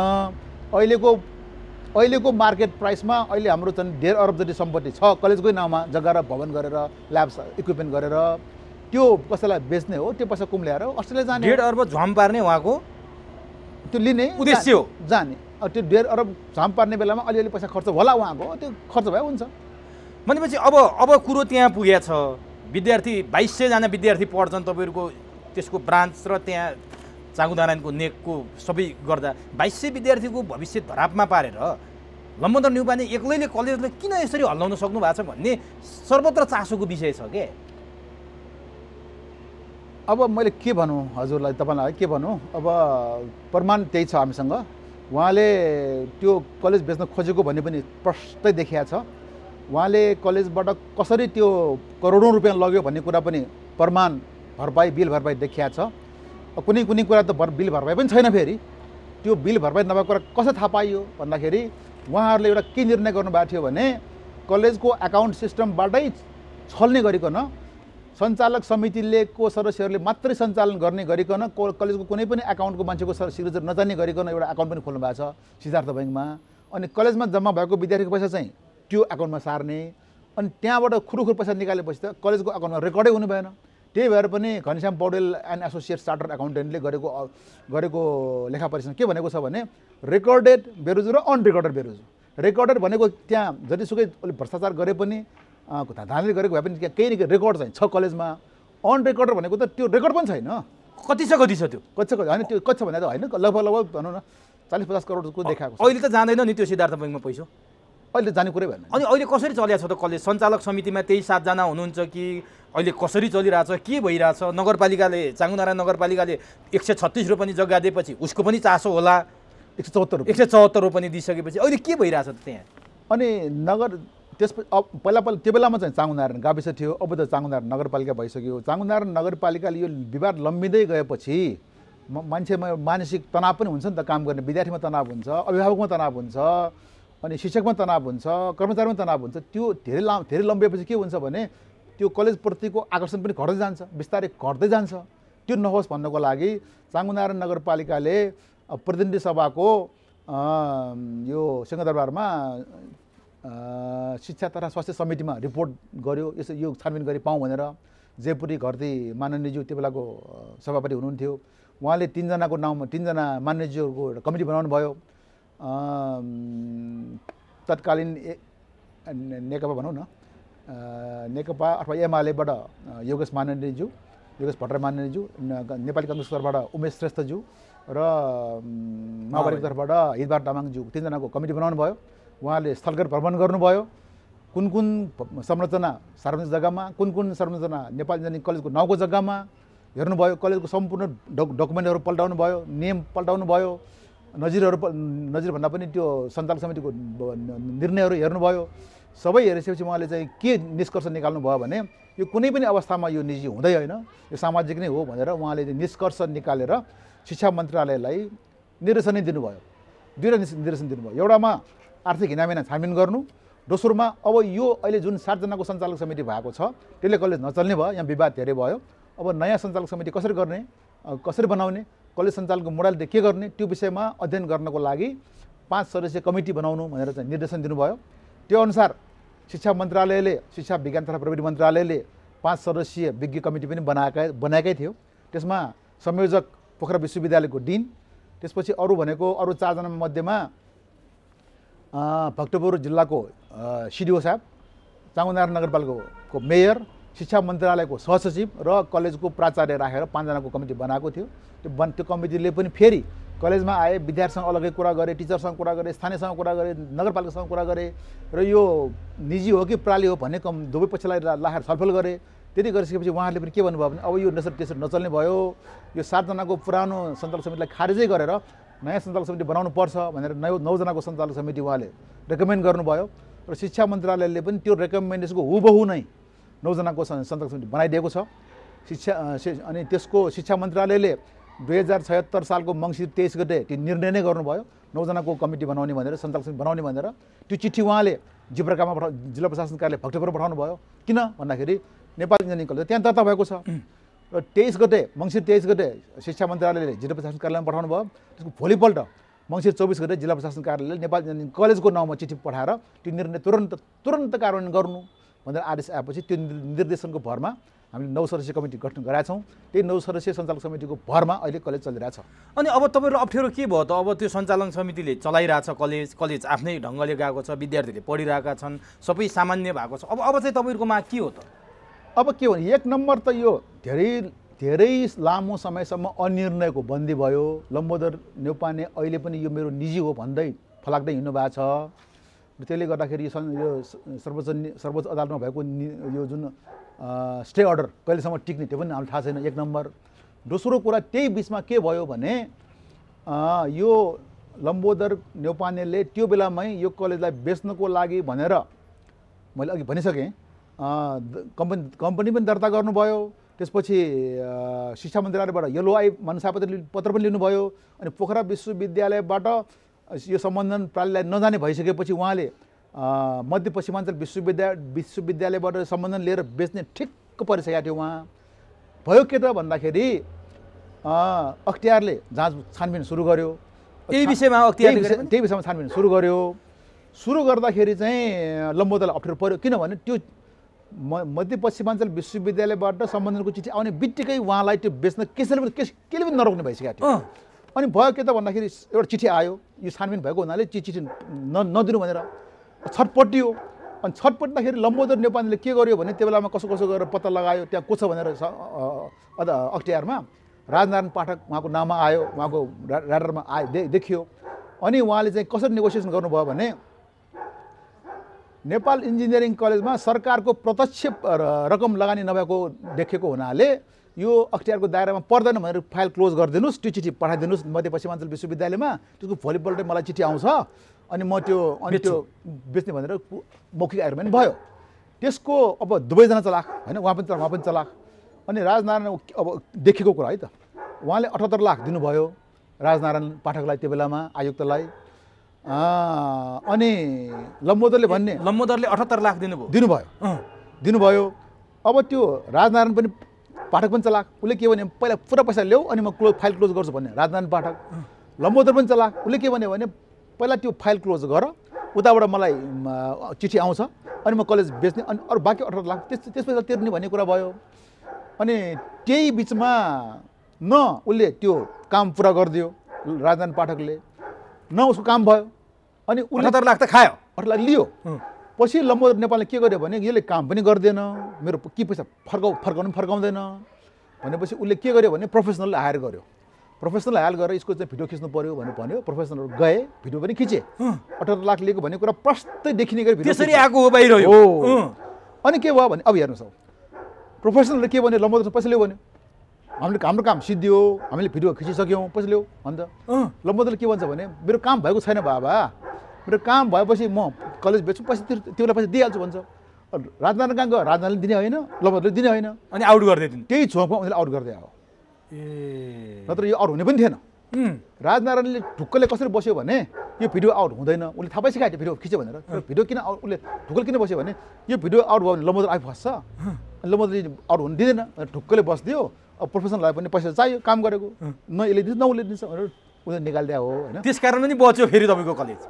अहिलेको अहिलेको मार्केट प्राइसमा अहिले हाम्रो चाहिँ डेढ अरब जति सम्पत्ति छ कलेजकै नाउँमा जग्गा र भवन गरेर ल्याब्स इक्विपमेन्ट गरेर त्यो कसैलाई बेच्ने हो त्यो पैसा कुम ल्याएर अस्ट्रेलिया जाने डेढ अरब झम पार्ने उहाँको त्यो लिने उद्देश्य हो जाने त्यो डेढ अरब झम पार्ने बेलामा अलिअलि पैसा खर्च होला उहाँको त्यो खर्च भए हुन्छ भनेपछि अब अब कुरो त्यहाँ पुगेछ विद्यार्थी बाइस सयजना विद्यार्थी पढ्छन् तपाईँहरूको त्यसको ब्रान्च र त्यहाँ चाँगुदारायणको नेकको सबै गर्दा बाइस सय विद्यार्थीको भविष्य धरापमा पारेर लम्बोदर न्युपाने एक्लैले कलेजलाई किन यसरी हल्लाउन सक्नु भएको छ भन्ने सर्वत्र चासोको विषय छ के अब मैले के भनौँ हजुरलाई तपाईँलाई के भनौँ अब प्रमाण त्यही छ हामीसँग उहाँले त्यो कलेज बेच्न खोजेको भन्ने पनि प्रष्टै देखिया छ उहाँले कलेजबाट कसरी त्यो करोडौँ रुपियाँ लग्यो भन्ने कुरा पनि प्रमाण भरपाई बिल भरपाई देखिया छ कुनै कुनै कुरा त भर बिल भरपाई पनि छैन फेरि त्यो बिल भरपाई नभएको कुरा कसरी थाहा पाइयो भन्दाखेरि उहाँहरूले एउटा के निर्णय गर्नुभएको थियो भने कलेजको एकाउन्ट सिस्टमबाटै छल्ने गरिकन सञ्चालक समितिले को सदस्यहरूले मात्रै सञ्चालन गर्ने गरिकन कलेजको कुनै पनि एकाउन्टको मान्छेको सिग्नेचर नजाने गरिकन एउटा एकाउन्ट पनि खोल्नु भएको छ सिद्धार्थ ब्याङ्कमा अनि कलेजमा जम्मा भएको विद्यार्थीको पैसा चाहिँ त्यो एकाउन्टमा सार्ने अनि त्यहाँबाट खुरुखुर पैसा निकालेपछि त कलेजको एकाउन्टमा रेकर्डै हुनु भएन त्यही भएर पनि Ghanshyam Paudel and associate charter एकाउन्टेन्टले गरेको गरेको लेखा परीक्षण के भनेको छ भने रेकर्डेड बेरोजु र अनरेकर्डेड बेरोजु रेकर्डेड भनेको त्यहाँ जतिसुकै अलिक भ्रष्टाचार गरे पनि धाँधली गरेको भए पनि त्यहाँ केही न केही रेकर्ड छैन छ कलेजमा अनरेकर्डेड भनेको त त्यो रेकर्ड पनि छैन कति छ कति छ त्यो कति छ कति होइन त्यो कति छ भने त होइन लगभग लगभग भनौँ न चालिस पचास करोडको देखाएको अहिले त जाँदैन नि त्यो सिद्धार्थ ब्याङ्कमा पैसा अहिले जाने कुरै भएन अनि अहिले कसरी चलिरहेको छ त कलेज सञ्चालक समितिमा त्यही सातजना हुनुहुन्छ कि अहिले कसरी चलिरहेछ के भइरहेछ नगरपालिकाले चाङनारायण नगरपालिकाले एक सय छत्तिस रोपनी जग्गा दिएपछि उसको पनि चासो होला एक सय चौहत्तर एक सय चौहत्तर रोपनी दिइसकेपछि अहिले के भइरहेछ त त्यहाँ अनि नगर त्यसपछि अब पहिला पहिला त्यो बेलामा चाहिँ चाङनारायण गाविस थियो अब त चाङनारायण नगरपालिका भइसक्यो चाङनारायण नगरपालिकाले यो विवाद लम्बिँदै गएपछि मान्छेमा मानसिक तनाव पनि हुन्छ नि त काम गर्ने विद्यार्थीमा तनाव हुन्छ अभिभावकमा तनाव हुन्छ अनि शिक्षकमा तनाव हुन्छ कर्मचारीमा तनाव हुन्छ त्यो धेरै ला धेरै लम्बिएपछि के हुन्छ भने त्यो कलेजप्रतिको आकर्षण पनि घट्दै जान्छ बिस्तारै घट्दै जान्छ त्यो नहोस् भन्नको लागि चाङ्गुनारायण नगरपालिकाले प्रतिनिधि सभाको यो सिंहदरबारमा शिक्षा तथा स्वास्थ्य समितिमा रिपोर्ट गर्यो यसो यो छानबिन गरी पाउँ भनेर जयपुरी घरती माननीयज्यू त्यो बेलाको सभापति हुनुहुन्थ्यो उहाँले तिनजनाको नाउँमा तिनजना माननीयज्यूको एउटा कमिटी बनाउनु भयो तत्कालीन नेकपा भनौँ न नेकपा अथवा एमालेबाट योगेश माननीयज्यू योगेश भट्टराई माननीयज्यू नेपाली कङ्ग्रेस तर्फबाट उमेश श्रेष्ठज्यू र माओवादीको तर्फबाट हितबार तामाङज्यू तिनजनाको कमिटी बनाउनु भयो उहाँले स्थलगत भ्रमण गर्नुभयो कुन कुन संरचना सार्वजनिक जग्गामा कुन कुन संरचना नेपाल इन्जिनियरिङ कलेजको नाउँको जग्गामा हेर्नुभयो कलेजको सम्पूर्ण डक डकुमेन्टहरू पल्टाउनु भयो नियम पल्टाउनु भयो नजिरहरू नजिरभन्दा पनि त्यो सञ्चालक समितिको निर्णयहरू हेर्नुभयो सबै हेरिसकेपछि उहाँले चाहिँ के निष्कर्ष निकाल्नु भयो भने यो कुनै पनि अवस्थामा यो निजी हुँदै होइन यो सामाजिक नै हो भनेर उहाँले निष्कर्ष निकालेर शिक्षा मन्त्रालयलाई निर्देशनै दिनुभयो दुईवटा निर्देशन दिनुभयो एउटामा आर्थिक हिनामिना छानबिन गर्नु दोस्रोमा अब यो अहिले जुन सातजनाको सञ्चालक समिति भएको छ त्यसले कलेज नचल्ने भयो यहाँ विवाद धेरै भयो अब नयाँ सञ्चालक समिति कसरी गर्ने कसरी बनाउने कलेज सञ्चालनको मोडल के गर्ने त्यो विषयमा अध्ययन गर्नको लागि पाँच सदस्यीय कमिटी बनाउनु भनेर चाहिँ निर्देशन दिनुभयो त्यो अनुसार शिक्षा मन्त्रालयले शिक्षा विज्ञान तथा प्रविधि मन्त्रालयले पाँच सदस्यीय विज्ञ कमिटी पनि बनाएकै बनाएकै थियो त्यसमा संयोजक पोखरा विश्वविद्यालयको डिन त्यसपछि अरू भनेको अरू चारजना मध्येमा भक्तपुर जिल्लाको सिडिओ साहब चाङ्गुनारायण नगरपालिकाको मेयर शिक्षा मन्त्रालयको सहसचिव र कलेजको प्राचार्य राखेर पाँचजनाको कमिटी बनाएको थियो त्यो बन त्यो कमिटीले पनि फेरि कलेजमा आए विद्यार्थीसँग अलग्गै कुरा गरे टिचरसँग कुरा गरे स्थानीयसँग कुरा गरे नगरपालिकासँग कुरा गरे र यो निजी हो कि प्राली हो भन्ने कम दुवै पक्षलाई लाखेर छलफल गरे त्यति गरिसकेपछि उहाँहरूले पनि के भन्नुभयो भने अब यो नेसर टेसर नचल्ने भयो यो सातजनाको पुरानो सञ्चालक समितिलाई खारेजै गरेर नयाँ सञ्चालक समिति बनाउनु पर्छ भनेर नौ नौजनाको सञ्चालक समिति उहाँले रेकमेन्ड गर्नुभयो र शिक्षा मन्त्रालयले पनि त्यो रेकमेन्डेसनको हुबहु नै नौजनाको सन्तक समिति बनाइदिएको छ शिक्षा अनि त्यसको शिक्षा मन्त्रालयले दुई हजार छयत्तर सालको मङ्सिर तेइस गते त्यो निर्णय नै गर्नुभयो नौजनाको कमिटी बनाउने भनेर सञ्चालक समिति बनाउने भनेर त्यो चिठी उहाँले जिब्रकामा पठा जिल्ला प्रशासन कार्यालय भक्तपुर पठाउनु भयो किन भन्दाखेरि नेपाल इन्जिनियरिङ कलेज त्यहाँ दर्ता भएको छ र तेइस गते मङ्सिर तेइस गते शिक्षा मन्त्रालयले जिल्ला प्रशासन कार्यालयमा पठाउनु भयो त्यसको भोलिपल्ट मङ्सिर चौबिस गते जिल्ला प्रशासन कार्यालयले नेपाल इन्जिनियरिङ कलेजको नाउँमा चिठी पठाएर त्यो निर्णय तुरन्त तुरन्त कार्यान्वयन गर्नु भनेर आदेश आएपछि त्यो निर्देशनको भरमा हामीले नौ सदस्यीय कमिटी गठन गराएका छौँ त्यही नौ सदस्यीय सञ्चालन समितिको भरमा अहिले कलेज चलिरहेछ अनि अब तपाईँहरू अप्ठ्यारो के भयो त अब त्यो सञ्चालन समितिले चलाइरहेछ कलेज कलेज आफ्नै ढङ्गले गएको छ विद्यार्थीले पढिरहेका छन् सबै सामान्य भएको छ अब अब चाहिँ तपाईँहरूकोमा के हो त अब के भने एक नम्बर त यो धेरै धेरै लामो समयसम्म अनिर्णयको बन्दी भयो लम्बोदर नेउपाने अहिले पनि यो मेरो निजी हो भन्दै फलाग्दै हिँड्नु भएको छ र त्यसले गर्दाखेरि यो यो सर्वोच्च सर्वोच्च अदालतमा भएको यो जुन स्टे अर्डर कहिलेसम्म टिक्ने त्यो पनि हामीलाई थाहा छैन एक नम्बर दोस्रो कुरा त्यही बिचमा के भयो भने यो लम्बोदर न्यौपानेले त्यो बेलामै यो कलेजलाई बेच्नको लागि भनेर मैले अघि भनिसकेँ कम्पनी कम्पनी पनि दर्ता गर्नुभयो त्यसपछि शिक्षा मन्त्रालयबाट यलो आई मनसापत्र पत्र पनि लिनुभयो अनि पोखरा विश्वविद्यालयबाट यो सम्बन्धन प्रणालीलाई नजाने भइसकेपछि उहाँले मध्य पश्चिमाञ्चल विश्वविद्यालय विश्वविद्यालयबाट सम्बन्धन लिएर बेच्ने ठिक्क परिसकेको थियो उहाँ भयो के त भन्दाखेरि अख्तियारले जाँच छानबिन सुरु गर्यो त्यही विषयमा अख्तियार त्यही विषयमा छानबिन सुरु गर्यो सुरु गर्दाखेरि चाहिँ लम्बोदालाई अप्ठ्यारो पऱ्यो किनभने त्यो म मध्य पश्चिमाञ्चल विश्वविद्यालयबाट सम्बन्धनको चिठी आउने बित्तिकै उहाँलाई त्यो बेच्न कसैले पनि केस केले पनि नरोक्ने भइसकेको थियो अनि भयो के त भन्दाखेरि एउटा चिठी आयो यो छानबिन भएको हुनाले चिठी चिठी न नदिनु भनेर छटपटियो अनि छटपट्दाखेरि लम्बोदर नेपालीले के गर्यो भने त्यो बेलामा कसो कसो गरेर पत्ता लगायो त्यहाँ को छ भनेर अख्तियारमा राजनारायण पाठक उहाँको नाममा आयो उहाँको राडरमा आयो दे देखियो अनि उहाँले चाहिँ कसरी नेगोसिएसन गर्नुभयो भने नेपाल इन्जिनियरिङ कलेजमा सरकारको प्रत्यक्ष रकम लगानी नभएको देखेको हुनाले यो अख्तियारको दायरामा पर्दैन भनेर फाइल क्लोज गरिदिनुहोस् त्यो चिठी पठाइदिनुहोस् मध्य पश्चिमाञ्चल विश्वविद्यालयमा त्यसको भोलिपल्ट मलाई चिठी आउँछ अनि म त्यो अनि त्यो बेच्ने भनेर मौखिक आग्रह पनि भयो त्यसको अब दुवैजना चलाख होइन उहाँ पनि उहाँ पनि चलाख अनि राजनारायण अब देखेको कुरा है त उहाँले अठहत्तर लाख दिनुभयो राजनारायण पाठकलाई त्यो बेलामा आयुक्तलाई अनि लम्बोदरले भन्ने लम्बोदरले अठहत्तर लाख दिनुभयो दिनुभयो दिनुभयो अब त्यो राजनारायण पनि पाठक पनि चलाक उसले के भन्यो पहिला पुरा पैसा ल्याऊ अनि म क्लोज फाइल क्लोज गर्छु भन्यो राजनारायण पाठक लम्बोदर पनि चलाक उसले के भन्यो भने पहिला त्यो फाइल क्लोज गर उताबाट मलाई चिठी आउँछ अनि म कलेज बेच्ने अनि अरू बाँकी अठार लाख त्यस त्यस तिर्ने भन्ने कुरा भयो अनि त्यही बिचमा न उसले त्यो काम पुरा गरिदियो राजनारायण पाठकले न उसको काम भयो अनि उसले लाग्दा लाख खायो अठार लाख लियो पछि लम्बो नेपालले के गर्यो भने यसले काम पनि गर्दैन मेरो के पैसा फर्काउ फर्काउनु पनि फर्काउँदैन भनेपछि उसले के गर्यो भने प्रोफेसनलले हायर गर्यो प्रोफेसनल हायर गरेर यसको चाहिँ भिडियो खिच्नु पऱ्यो भनेर भन्यो प्रोफेसनलहरू गए भिडियो पनि खिचे अठार लाख लिएको भन्ने कुरा प्रस्तै देखिने गरी त्यसरी आएको हो बाहिर हो अनि के भयो भने अब हेर्नुहोस् अब प्रोफेसनलले के भन्यो लम्बो पैसा लियो भन्यो हामीले हाम्रो काम सिद्धियो हामीले भिडियो खिचिसक्यौँ पैसा लियो अन्त लम्बोदले के भन्छ भने मेरो काम भएको छैन बाबा मेरो काम भएपछि म कलेज बेच्छु पैसा तिर् तिमीलाई पैसा दिइहाल्छु भन्छ राजनारायण कहाँ गयो राजनारायणले दिने होइन लभरले दिने होइन अनि आउट गरिदिनु त्यही छोमा उनीहरूले आउट गर्दै हो ए नत्र यो आउट हुने पनि थिएन राजनारायणले ढुक्कले कसरी बस्यो भने यो भिडियो आउट हुँदैन उसले थाहा थियो भिडियो खिच्यो भनेर भिडियो किन आउट उसले ढुक्कल किन बस्यो भने यो भिडियो आउट भयो भने लमोदर आइ फस्छ लमोदरले आउट हुनु दिँदैन ढुक्कले बसिदियो अब प्रोफेसनललाई पनि पैसा चाहियो काम गरेको न यसले दिन्छ न उसले दिन्छ भनेर उसले निकालिदिया हो होइन त्यस कारण पनि बच्यो फेरि तपाईँको कलेज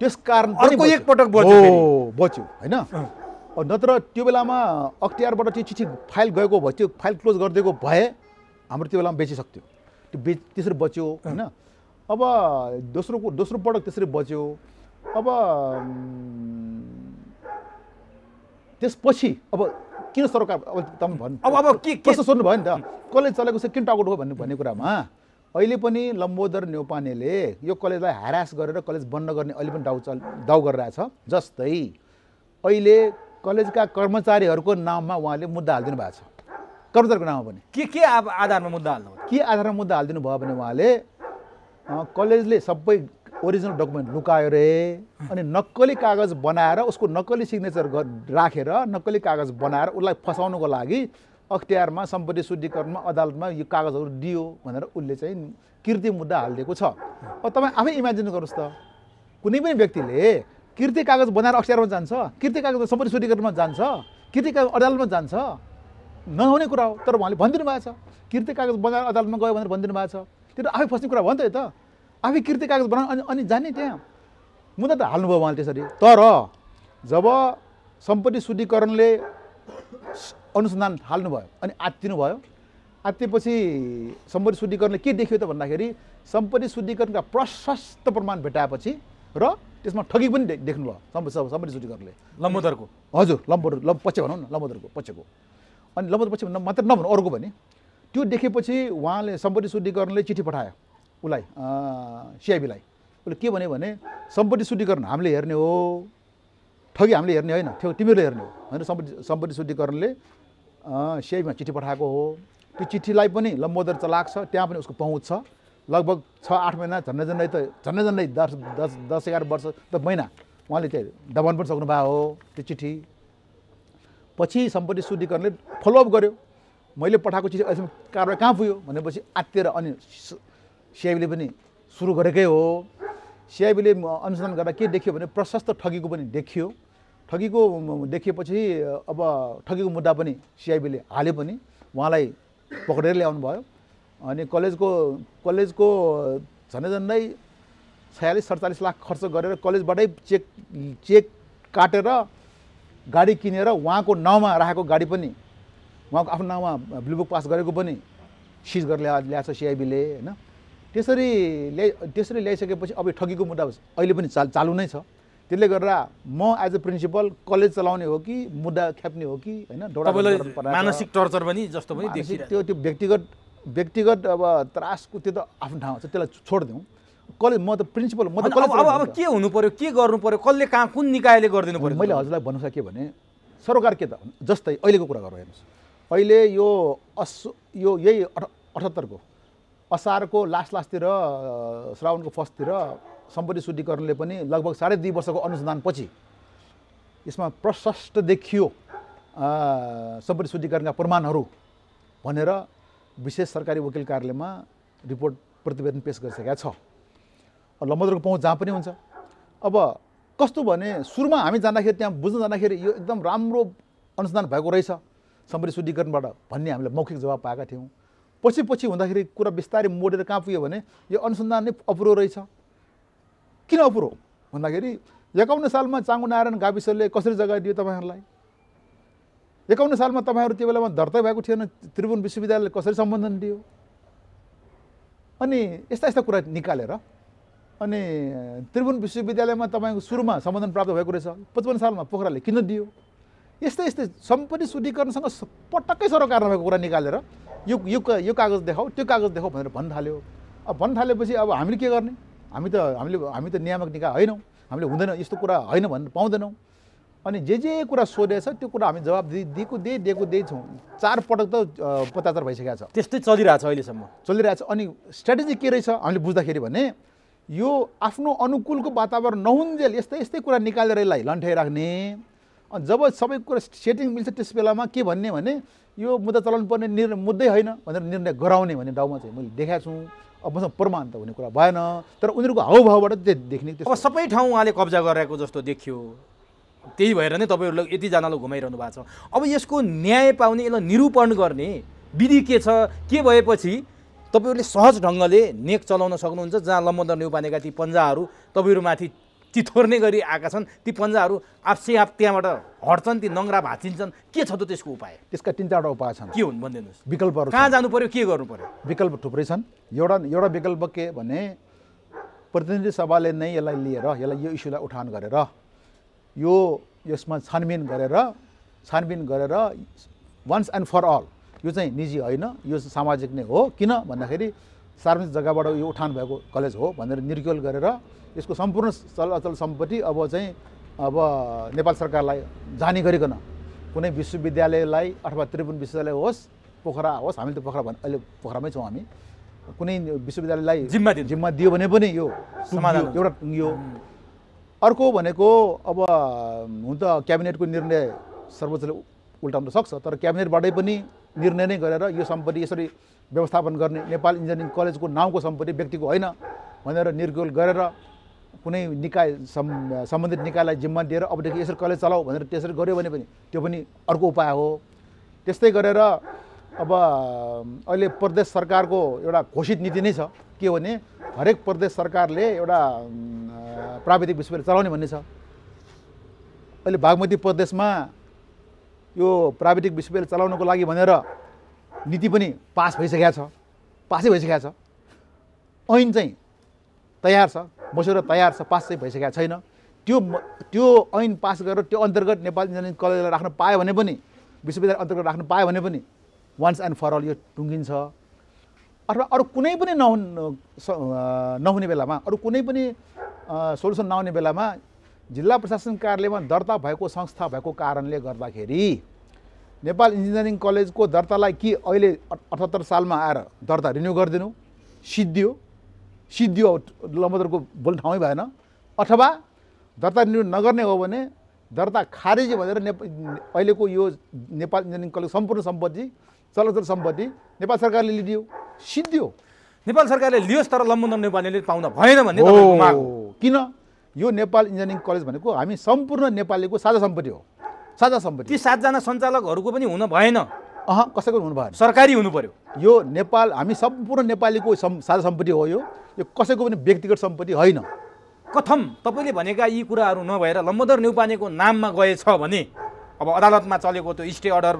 त्यस कारण अर्को एकपटक बच्यो बच्यो होइन नत्र त्यो बेलामा अख्तियारबाट त्यो चिठी फाइल गएको भए त्यो फाइल क्लोज गरिदिएको भए हाम्रो त्यो बेलामा बेचिसक्थ्यो त्यो बेच त्यसरी बच्यो होइन अब दोस्रो दोस्रो पटक त्यसरी बच्यो अब त्यसपछि अब किन सरकार अब तपाईँ भन्नु अब अब के कस्तो सोध्नु भयो नि त कसले चलेको छ किन टाउट हो भन्ने भन्ने कुरामा अहिले पनि लम्बोदर न्यौपानेले यो कलेजलाई ह्यारास गरेर कलेज बन्द गर्ने अहिले पनि दाउ चल दाउ गरिरहेछ जस्तै अहिले कलेजका कर्मचारीहरूको नाममा उहाँले मुद्दा हालिदिनु भएको छ कर्मचारीको नाममा पनि के के आधारमा मुद्दा हाल्नु के आधारमा मुद्दा हालिदिनु भयो भने उहाँले कलेजले सबै ओरिजिनल डकुमेन्ट लुकायो रे अनि नक्कली कागज बनाएर उसको नक्कली सिग्नेचर राखेर नक्कली कागज बनाएर उसलाई फसाउनुको लागि अख्तियारमा सम्पत्ति शुद्धिकरणमा अदालतमा यो कागजहरू दियो भनेर उसले चाहिँ कृति मुद्दा हालिदिएको छ अब तपाईँ आफै इमेजिन गर्नुहोस् त कुनै पनि व्यक्तिले कृति कागज बनाएर अख्तियारमा जान्छ कृति कागज सम्पत्ति शुद्धिकरणमा जान्छ कृति कागज अदालतमा जान्छ नहुने कुरा हो तर उहाँले भनिदिनु भएको छ कृति कागज बनाएर अदालतमा गयो भनेर भनिदिनु भएको छ त्यो आफै फस्ने कुरा भयो नि त यो त आफै कृति कागज बनाउनु अनि अनि जाने त्यहाँ मुद्दा त हाल्नुभयो उहाँले त्यसरी तर जब सम्पत्ति शुद्धिकरणले अनुसन्धान भयो अनि आत्तिनु भयो आत्तिएपछि सम्पत्ति शुद्धिकरणले के देख्यो त भन्दाखेरि सम्पत्ति शुद्धिकरणका प्रशस्त प्रमाण भेटाएपछि र त्यसमा ठगी पनि देख्नुभयो सम्पत्ति सम्पत्ति शुद्धिकरणले लम्बोदरको हजुर लम्बोर लम्ब पछि भनौँ न लम्बोदरको पछिको अनि लम्बोदर पछि मात्र नभनौँ अर्को भने त्यो देखेपछि उहाँले सम्पत्ति शुद्धिकरणले चिठी पठायो उसलाई सिआइबीलाई उसले के भन्यो भने सम्पत्ति शुद्धिकरण हामीले हेर्ने हो ठगी हामीले हेर्ने होइन थियो तिमीहरूले हेर्ने हो होइन सम्पत्ति सम्पत्ति शुद्धिकरणले सिआइमा चिठी पठाएको हो त्यो चिठीलाई पनि लम्बोदर चलाएको छ त्यहाँ पनि उसको पहुँच छ लगभग छ आठ महिना झन्डै झन्डै त झन्डै झन्डै दस दस दस एघार वर्ष त महिना उहाँले त्यो दबाउनु पनि सक्नुभएको हो त्यो चिठी पछि सम्पत्ति शुद्धिकरणले फलोअप गर्यो मैले पठाएको चिठी अहिलेसम्म कारवाही कहाँ पुग्यो भनेपछि आत्तिर अनि सिआइबीले पनि सुरु गरेकै हो सिआइबीले अनुसन्धान गर्दा के देखियो भने प्रशस्त ठगीको पनि देखियो ठगीको देखिएपछि अब ठगीको मुद्दा पनि सिआइबीले हाल्यो पनि उहाँलाई पक्रेर ल्याउनु भयो अनि कलेजको कलेजको झन्डै झन्डै छयालिस सडचालिस लाख खर्च गरेर कलेजबाटै चेक चेक काटेर गाडी किनेर उहाँको नाउँमा राखेको गाडी पनि उहाँको आफ्नो नाउँमा ब्लुबुक पास गरेको पनि सिज गरेर ल्या ल्याएको छ सिआइबीले होइन त्यसरी ल्याइ त्यसरी ल्याइसकेपछि अब ठगीको मुद्दा अहिले पनि चाल चालु नै छ त्यसले गर्दा म एज अ प्रिन्सिपल कलेज चलाउने हो कि मुद्दा ख्याप्ने हो कि होइन मानसिक टर्चर पनि जस्तो पनि त्यो त्यो व्यक्तिगत व्यक्तिगत अब त्रासको त्यो त आफ्नो ठाउँ छ त्यसलाई छोडिदिउँ कलेज म त प्रिन्सिपल म त कलेज अब अब के हुनु पऱ्यो के गर्नु पऱ्यो कसले कहाँ कुन निकायले गरिदिनु पऱ्यो मैले हजुरलाई भन्नु सकेँ भने सरकार के त जस्तै अहिलेको कुरा गरौँ हेर्नुहोस् अहिले यो अस यो यही अठ अठहत्तरको असारको लास्ट लास्टतिर श्रावणको फर्स्टतिर सम्पत्ति शुद्धिकरणले पनि लगभग साढे दुई वर्षको अनुसन्धानपछि यसमा प्रशस्त देखियो सम्पत्ति शुद्धिकरणका प्रमाणहरू भनेर विशेष सरकारी वकिल कार्यालयमा रिपोर्ट प्रतिवेदन पेस गरिसकेका छ लम्बदरको पहुँच जहाँ पनि हुन्छ अब कस्तो भने सुरुमा हामी जाँदाखेरि त्यहाँ बुझ्न जाँदाखेरि यो एकदम राम्रो अनुसन्धान भएको रहेछ सम्पत्ति शुद्धिकरणबाट भन्ने हामीले मौखिक जवाब पाएका थियौँ पछि पछि हुँदाखेरि कुरा बिस्तारै मोडेर कहाँ पुग्यो भने यो अनुसन्धान नै अपुरो रहेछ किन अपुरो भन्दाखेरि एकाउन्न सालमा नारायण गाविसले कसरी जग्गा दियो तपाईँहरूलाई एकाउन्न सालमा तपाईँहरू त्यो बेलामा धर्तै भएको थिएन त्रिभुवन विश्वविद्यालयले कसरी सम्बन्धन दियो अनि यस्ता यस्ता कुरा निकालेर अनि त्रिभुवन विश्वविद्यालयमा तपाईँको सुरुमा सम्बन्धन प्राप्त भएको रहेछ पचपन्न सालमा पोखराले किन दियो यस्तै यस्तै सम्पत्ति शुद्धिकरणसँग पटक्कै सरकार नभएको कुरा निकालेर यो यो कागज देखाऊ त्यो कागज देखाऊ भनेर भन्न थाल्यो अब भन्न थालेपछि अब हामीले के गर्ने हामी त हामीले हामी त नियामक निकाय होइनौँ हामीले हुँदैन यस्तो कुरा होइन भन्नु पाउँदैनौँ अनि जे जे कुरा सोधेछ त्यो कुरा हामी जवाब दिएको दिए दिएको दिएछौँ छौँ चारपटक त पत्रचार भइसकेको छ त्यस्तै चलिरहेछ अहिलेसम्म चलिरहेछ अनि स्ट्राटेजी के रहेछ हामीले बुझ्दाखेरि भने यो आफ्नो अनुकूलको वातावरण नहुन्जेल यस्तै यस्तै कुरा निकालेर यसलाई लन्ठाइराख्ने अनि जब सबै कुरा सेटिङ मिल्छ त्यस बेलामा के भन्ने भने यो मुद्दा चलाउनु पर्ने निर्णय मुद्दै होइन भनेर निर्णय गराउने भन्ने डाउमा चाहिँ मैले देखाएको छु अब मसँग प्रमाण त हुने कुरा भएन तर उनीहरूको हाउभावबाट त्यो देख्ने अब सबै ठाउँ उहाँले कब्जा गरेको जस्तो देखियो त्यही भएर नै तपाईँहरूलाई यतिजनालाई घुमाइरहनु भएको छ अब यसको न्याय पाउने यसलाई निरूपण गर्ने विधि के छ के भएपछि तपाईँहरूले सहज ढङ्गले नेक चलाउन सक्नुहुन्छ जहाँ लम्बोदर न्यौपानेका ती पन्जाहरू तपाईँहरूमाथि चिथोर्ने गरी आएका छन् ती पन्जाहरू आफसे आफ त्यहाँबाट हट्छन् ती नङ्ग्रा भाँचिन्छन् के छ त त्यसको उपाय त्यसका तिन चारवटा उपाय छन् के हुन् भनिदिनुहोस् विकल्पहरू कहाँ जानु पर्यो के गर्नु पर्यो विकल्प थुप्रै छन् एउटा एउटा विकल्प के भने प्रतिनिधि सभाले नै यसलाई लिएर यसलाई यो इस्युलाई उठान गरेर यो यसमा छानबिन गरेर छानबिन गरेर वान्स एन्ड फर अल यो चाहिँ निजी होइन यो सामाजिक नै हो किन भन्दाखेरि सार्वजनिक जग्गाबाट यो उठान भएको कलेज हो भनेर निर्क्योल गरेर यसको सम्पूर्ण चल अचल सम्पत्ति अब चाहिँ अब नेपाल सरकारलाई जाने गरिकन कुनै विश्वविद्यालयलाई अथवा त्रिभुवन विश्वविद्यालय होस् पोखरा होस् हामीले त पोखरा भन् अहिले पोखरामै छौँ हामी कुनै विश्वविद्यालयलाई जिम्मा दियो जिम्मा दियो भने पनि यो समाधान एउटा यो अर्को भनेको अब हुन त क्याबिनेटको निर्णय सर्वोच्चले उल्टाउन सक्छ तर क्याबिनेटबाटै पनि निर्णय नै गरेर यो सम्पत्ति यसरी व्यवस्थापन गर्ने नेपाल इन्जिनियरिङ कलेजको नाउँको सम्पत्ति व्यक्तिको होइन भनेर निर्गोल गरेर कुनै निकाय सम्बन्धित निकायलाई जिम्मा दिएर अबदेखि यसरी कलेज चलाऊ भनेर त्यसरी गऱ्यो भने पनि त्यो पनि अर्को उपाय हो त्यस्तै गरेर अब अहिले प्रदेश सरकारको एउटा घोषित नीति नै छ के भने हरेक प्रदेश सरकारले एउटा प्राविधिक विश्वविद्यालय चलाउने भन्ने छ अहिले बागमती प्रदेशमा यो प्राविधिक विश्वविद्यालय चलाउनको लागि भनेर नीति पनि पास भइसकेको छ पासै भइसकेको छ ऐन चाहिँ तयार छ बसेर तयार छ पास चाहिँ भइसकेको छैन त्यो त्यो ऐन पास गरेर त्यो अन्तर्गत नेपाल इन्जिनियरिङ कलेजलाई राख्न पायो भने पनि विश्वविद्यालय अन्तर्गत राख्न पायो भने पनि वान्स एन्ड फर अल यो टुङ्गिन्छ अथवा अरू कुनै पनि नहुन् नहुने बेलामा अरू कुनै पनि सोल्युसन नहुने बेलामा जिल्ला प्रशासन कार्यालयमा दर्ता भएको संस्था भएको कारणले गर्दाखेरि नेपाल इन्जिनियरिङ कलेजको दर्तालाई के अहिले अठहत्तर सालमा आएर दर्ता रिन्यू गरिदिनु सिद्धियो सिद्धियो लम्बोदरको बोल्ने ठाउँै भएन अथवा दर्ता नगर्ने हो भने दर्ता खारेजी भनेर ने अहिलेको यो नेपाल इन्जिनियरिङ कलेज सम्पूर्ण सम्पत्ति चलचित्र सम्पत्ति नेपाल सरकारले लिदियो सिद्धियो नेपाल सरकारले लियोस् तर लम्बोदर नेपालीले पाउन भएन भन्ने किन यो नेपाल इन्जिनियरिङ कलेज भनेको हामी सम्पूर्ण नेपालीको साझा सम्पत्ति हो साझा सम्पत्ति ती सातजना सञ्चालकहरूको पनि हुन भएन अह कसैको हुनु भएन सरकारी हुनु पर्यो यो नेपाल हामी सम्पूर्ण नेपालीको सम् साझा सम्पत्ति हो यो यो कसैको पनि व्यक्तिगत सम्पत्ति होइन कथम तपाईँले भनेका यी कुराहरू नभएर लम्बोदर न्युपानेको नाममा गएछ भने अब अदालतमा चलेको त्यो स्टे अर्डर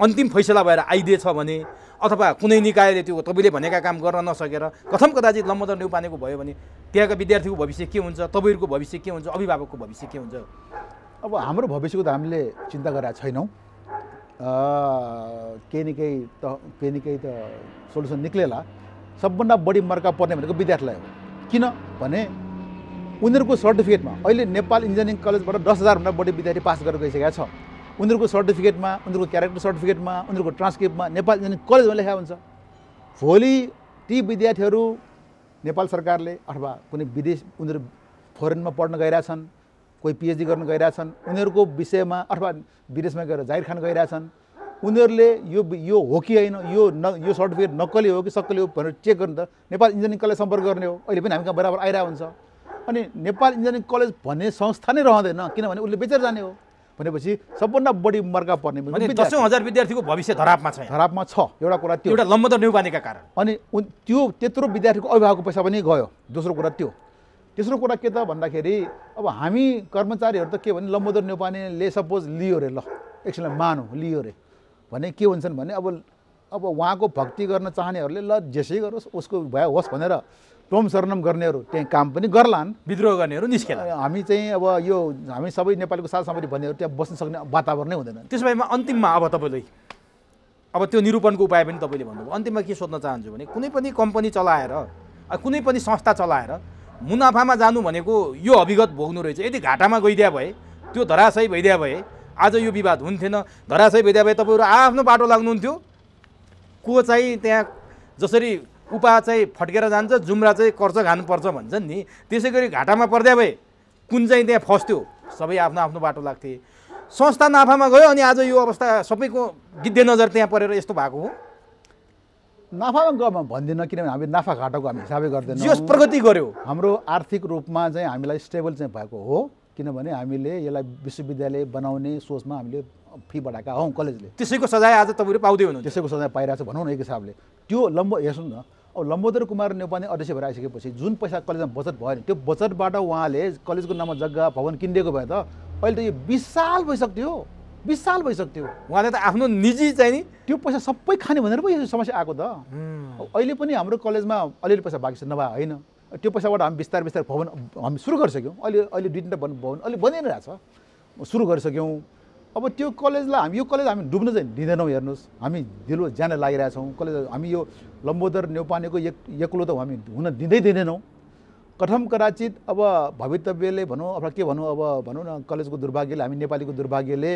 अन्तिम फैसला भएर आइदिएछ भने अथवा कुनै निकायले त्यो तपाईँले भनेका काम गर्न नसकेर कथम कदाचित लम्बोदर न्युपानेको भयो भने त्यहाँका विद्यार्थीको भविष्य के हुन्छ तपाईँहरूको भविष्य के हुन्छ अभिभावकको भविष्य के हुन्छ अब हाम्रो भविष्यको त हामीले चिन्ता गरेका छैनौँ केही न केही त केही न केही त सोल्युसन निक्लेला सबभन्दा बढी मर्का पर्ने भनेको विद्यार्थीलाई हो किन भने उनीहरूको सर्टिफिकेटमा अहिले नेपाल इन्जिनियरिङ कलेजबाट दस हजारभन्दा बढी विद्यार्थी पास गरेर गइसकेका छ उनीहरूको सर्टिफिकेटमा उनीहरूको क्यारेक्टर सर्टिफिकेटमा उनीहरूको ट्रान्सक्रिप्टमा नेपाल इन्जिनियरिङ कलेजमा लेखा हुन्छ भोलि ती विद्यार्थीहरू नेपाल सरकारले अथवा कुनै विदेश उनीहरू फरेनमा पढ्न गइरहेछन् कोही पिएचडी गर्न गइरहेछन् उनीहरूको विषयमा अथवा विदेशमा गएर जाहिर खान गइरहेछन् उनीहरूले यो यो हो कि होइन यो न यो सर्टिफिकेट नक्कली हो कि सक्कली हो भनेर चेक गर्नु त नेपाल इन्जिनियरिङ कलेज सम्पर्क गर्ने हो अहिले पनि हामी कहाँ बराबर आइरहेको हुन्छ अनि नेपाल इन्जिनियरिङ कलेज भन्ने संस्था नै रहँदैन किनभने उसले बेचेर जाने हो भनेपछि सबभन्दा बढी मर्का पर्ने दसौँ हजार विद्यार्थीको भविष्य धरापमा छ धरापमा छ एउटा कुरा त्यो एउटा त न्युपानेका कारण अनि त्यो त्यत्रो विद्यार्थीको अभिभावकको पैसा पनि गयो दोस्रो कुरा त्यो तेस्रो कुरा के त भन्दाखेरि अब हामी कर्मचारीहरू त के भने लम्बोदर नेपालीले सपोज लियो अरे ल एकछिनलाई मानौँ लियो अरे भने के हुन्छन् भने अब अब उहाँको भक्ति गर्न चाहनेहरूले ल जेसै गरोस् उसको भए होस् भनेर टोम शरणम गर्नेहरू त्यहाँ काम पनि गर्लान् विद्रोह गर्नेहरू निस्केला हामी चाहिँ अब यो हामी सबै नेपालीको साथ सामग्री भन्नेहरू त्यहाँ बस्न सक्ने वातावरणै हुँदैन त्यसो भएमा अन्तिममा अब तपाईँले अब त्यो निरूपणको उपाय पनि तपाईँले भन्नुभयो अन्तिममा के सोध्न चाहन्छु भने कुनै पनि कम्पनी चलाएर कुनै पनि संस्था चलाएर मुनाफामा जानु भनेको यो अभिगत भोग्नु रहेछ यदि घाटामा गइदिया भए त्यो धराशय भइदिया भए आज यो विवाद हुन्थेन धराशय भइदिए भए तपाईँहरू आआफ्नो बाटो लाग्नुहुन्थ्यो को चाहिँ त्यहाँ जसरी उपा चाहिँ फट्केर जान्छ जुम्रा चाहिँ कर्च खानुपर्छ भन्छन् नि त्यसै गरी घाटामा पर्दा भए कुन चाहिँ त्यहाँ फस्थ्यो सबै आफ्नो आफ्नो बाटो लाग्थे संस्था नाफामा गयो अनि आज यो अवस्था सबैको गिद्धे नजर त्यहाँ परेर यस्तो भएको हो नाफामा गएमा भन्दिनँ किनभने हामी नाफा घाटाको हामी हिसाबै गर्दैनौँ प्रगति गर्यो हाम्रो आर्थिक रूपमा चाहिँ हामीलाई स्टेबल चाहिँ भएको हो किनभने हामीले यसलाई विश्वविद्यालय बनाउने सोचमा हामीले फी बढाएका हौँ कलेजले त्यसैको सजाय आज तपाईँहरू पाउँदै हुनुहुन्छ त्यसैको सजाय पाइरहेको छ भनौँ न एक हिसाबले त्यो लम्बो हेर्छु न अब लम्बोदर कुमार नेपाली अध्यक्ष भएर आइसकेपछि जुन पैसा कलेजमा बचत भयो नि त्यो बचतबाट उहाँले कलेजको नाममा जग्गा भवन किनिदिएको भए त अहिले त यो विशाल भइसक्थ्यो बिस साल भइसक्यो उहाँले त आफ्नो निजी चाहिँ नि त्यो पैसा सबै खाने भनेर पो यो समस्या आएको त अहिले पनि हाम्रो कलेजमा अलिअलि पैसा बाँकी छ नभए होइन त्यो पैसाबाट हामी बिस्तारै बिस्तारै भवन हामी सुरु गरिसक्यौँ अहिले अहिले दुई तिनवटा भवन भवन अहिले नै छ सुरु गरिसक्यौँ अब त्यो कलेजलाई हामी यो कलेज हामी डुब्न चाहिँ दिँदैनौँ हेर्नुहोस् हामी दिलो ज्यान लागिरहेछौँ कलेज हामी यो लम्बोदर न्यौपानेको एक एक्लो त हामी हुन दिँदै दिँदैनौँ कथम कदाचित अब भवितव्यले भनौँ अथवा के भनौँ अब भनौँ न कलेजको दुर्भाग्यले हामी नेपालीको दुर्भाग्यले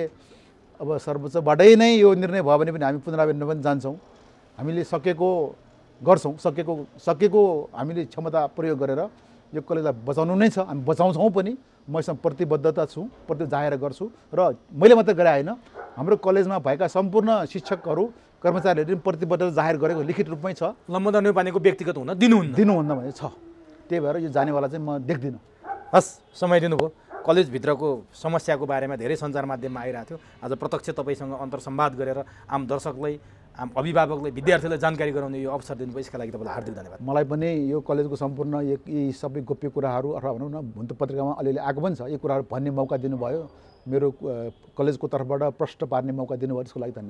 अब सर्वोच्चबाटै नै यो निर्णय भयो भने पनि हामी पुनरावेदन पनि जान्छौँ हामीले सकेको गर्छौँ सकेको सकेको हामीले क्षमता प्रयोग गरेर यो कलेजलाई बचाउनु नै छ हामी बचाउँछौँ पनि म यसमा प्रतिबद्धता छु प्रति जाहेर गर्छु र मैले मात्र गरे होइन हाम्रो कलेजमा भएका सम्पूर्ण शिक्षकहरू कर्मचारीहरूले पनि प्रतिबद्धता जाहेर गरेको लिखित रूपमै छ लम्बोदर नेपालीको व्यक्तिगत हुन दिनुहुन्न दिनुहुन्न भने छ त्यही भएर यो जानेवाला चाहिँ म देख्दिनँ हस् समय दिनुभयो कलेजभित्रको समस्याको बारेमा धेरै सञ्चार माध्यममा आइरहेको थियो आज प्रत्यक्ष तपाईँसँग अन्तरसम्वाद गरेर आम दर्शकलाई आम अभिभावकलाई विद्यार्थीलाई जानकारी गराउने यो अवसर दिनुभयो यसका लागि तपाईँलाई हार्दिक धन्यवाद मलाई पनि यो कलेजको सम्पूर्ण यी सबै गोप्य कुराहरू अथवा भनौँ न भुन्त पत्रिकामा अलिअलि आएको पनि छ यो कुराहरू भन्ने मौका दिनुभयो मेरो कलेजको तर्फबाट प्रश्न पार्ने मौका दिनुभयो त्यसको लागि धन्यवाद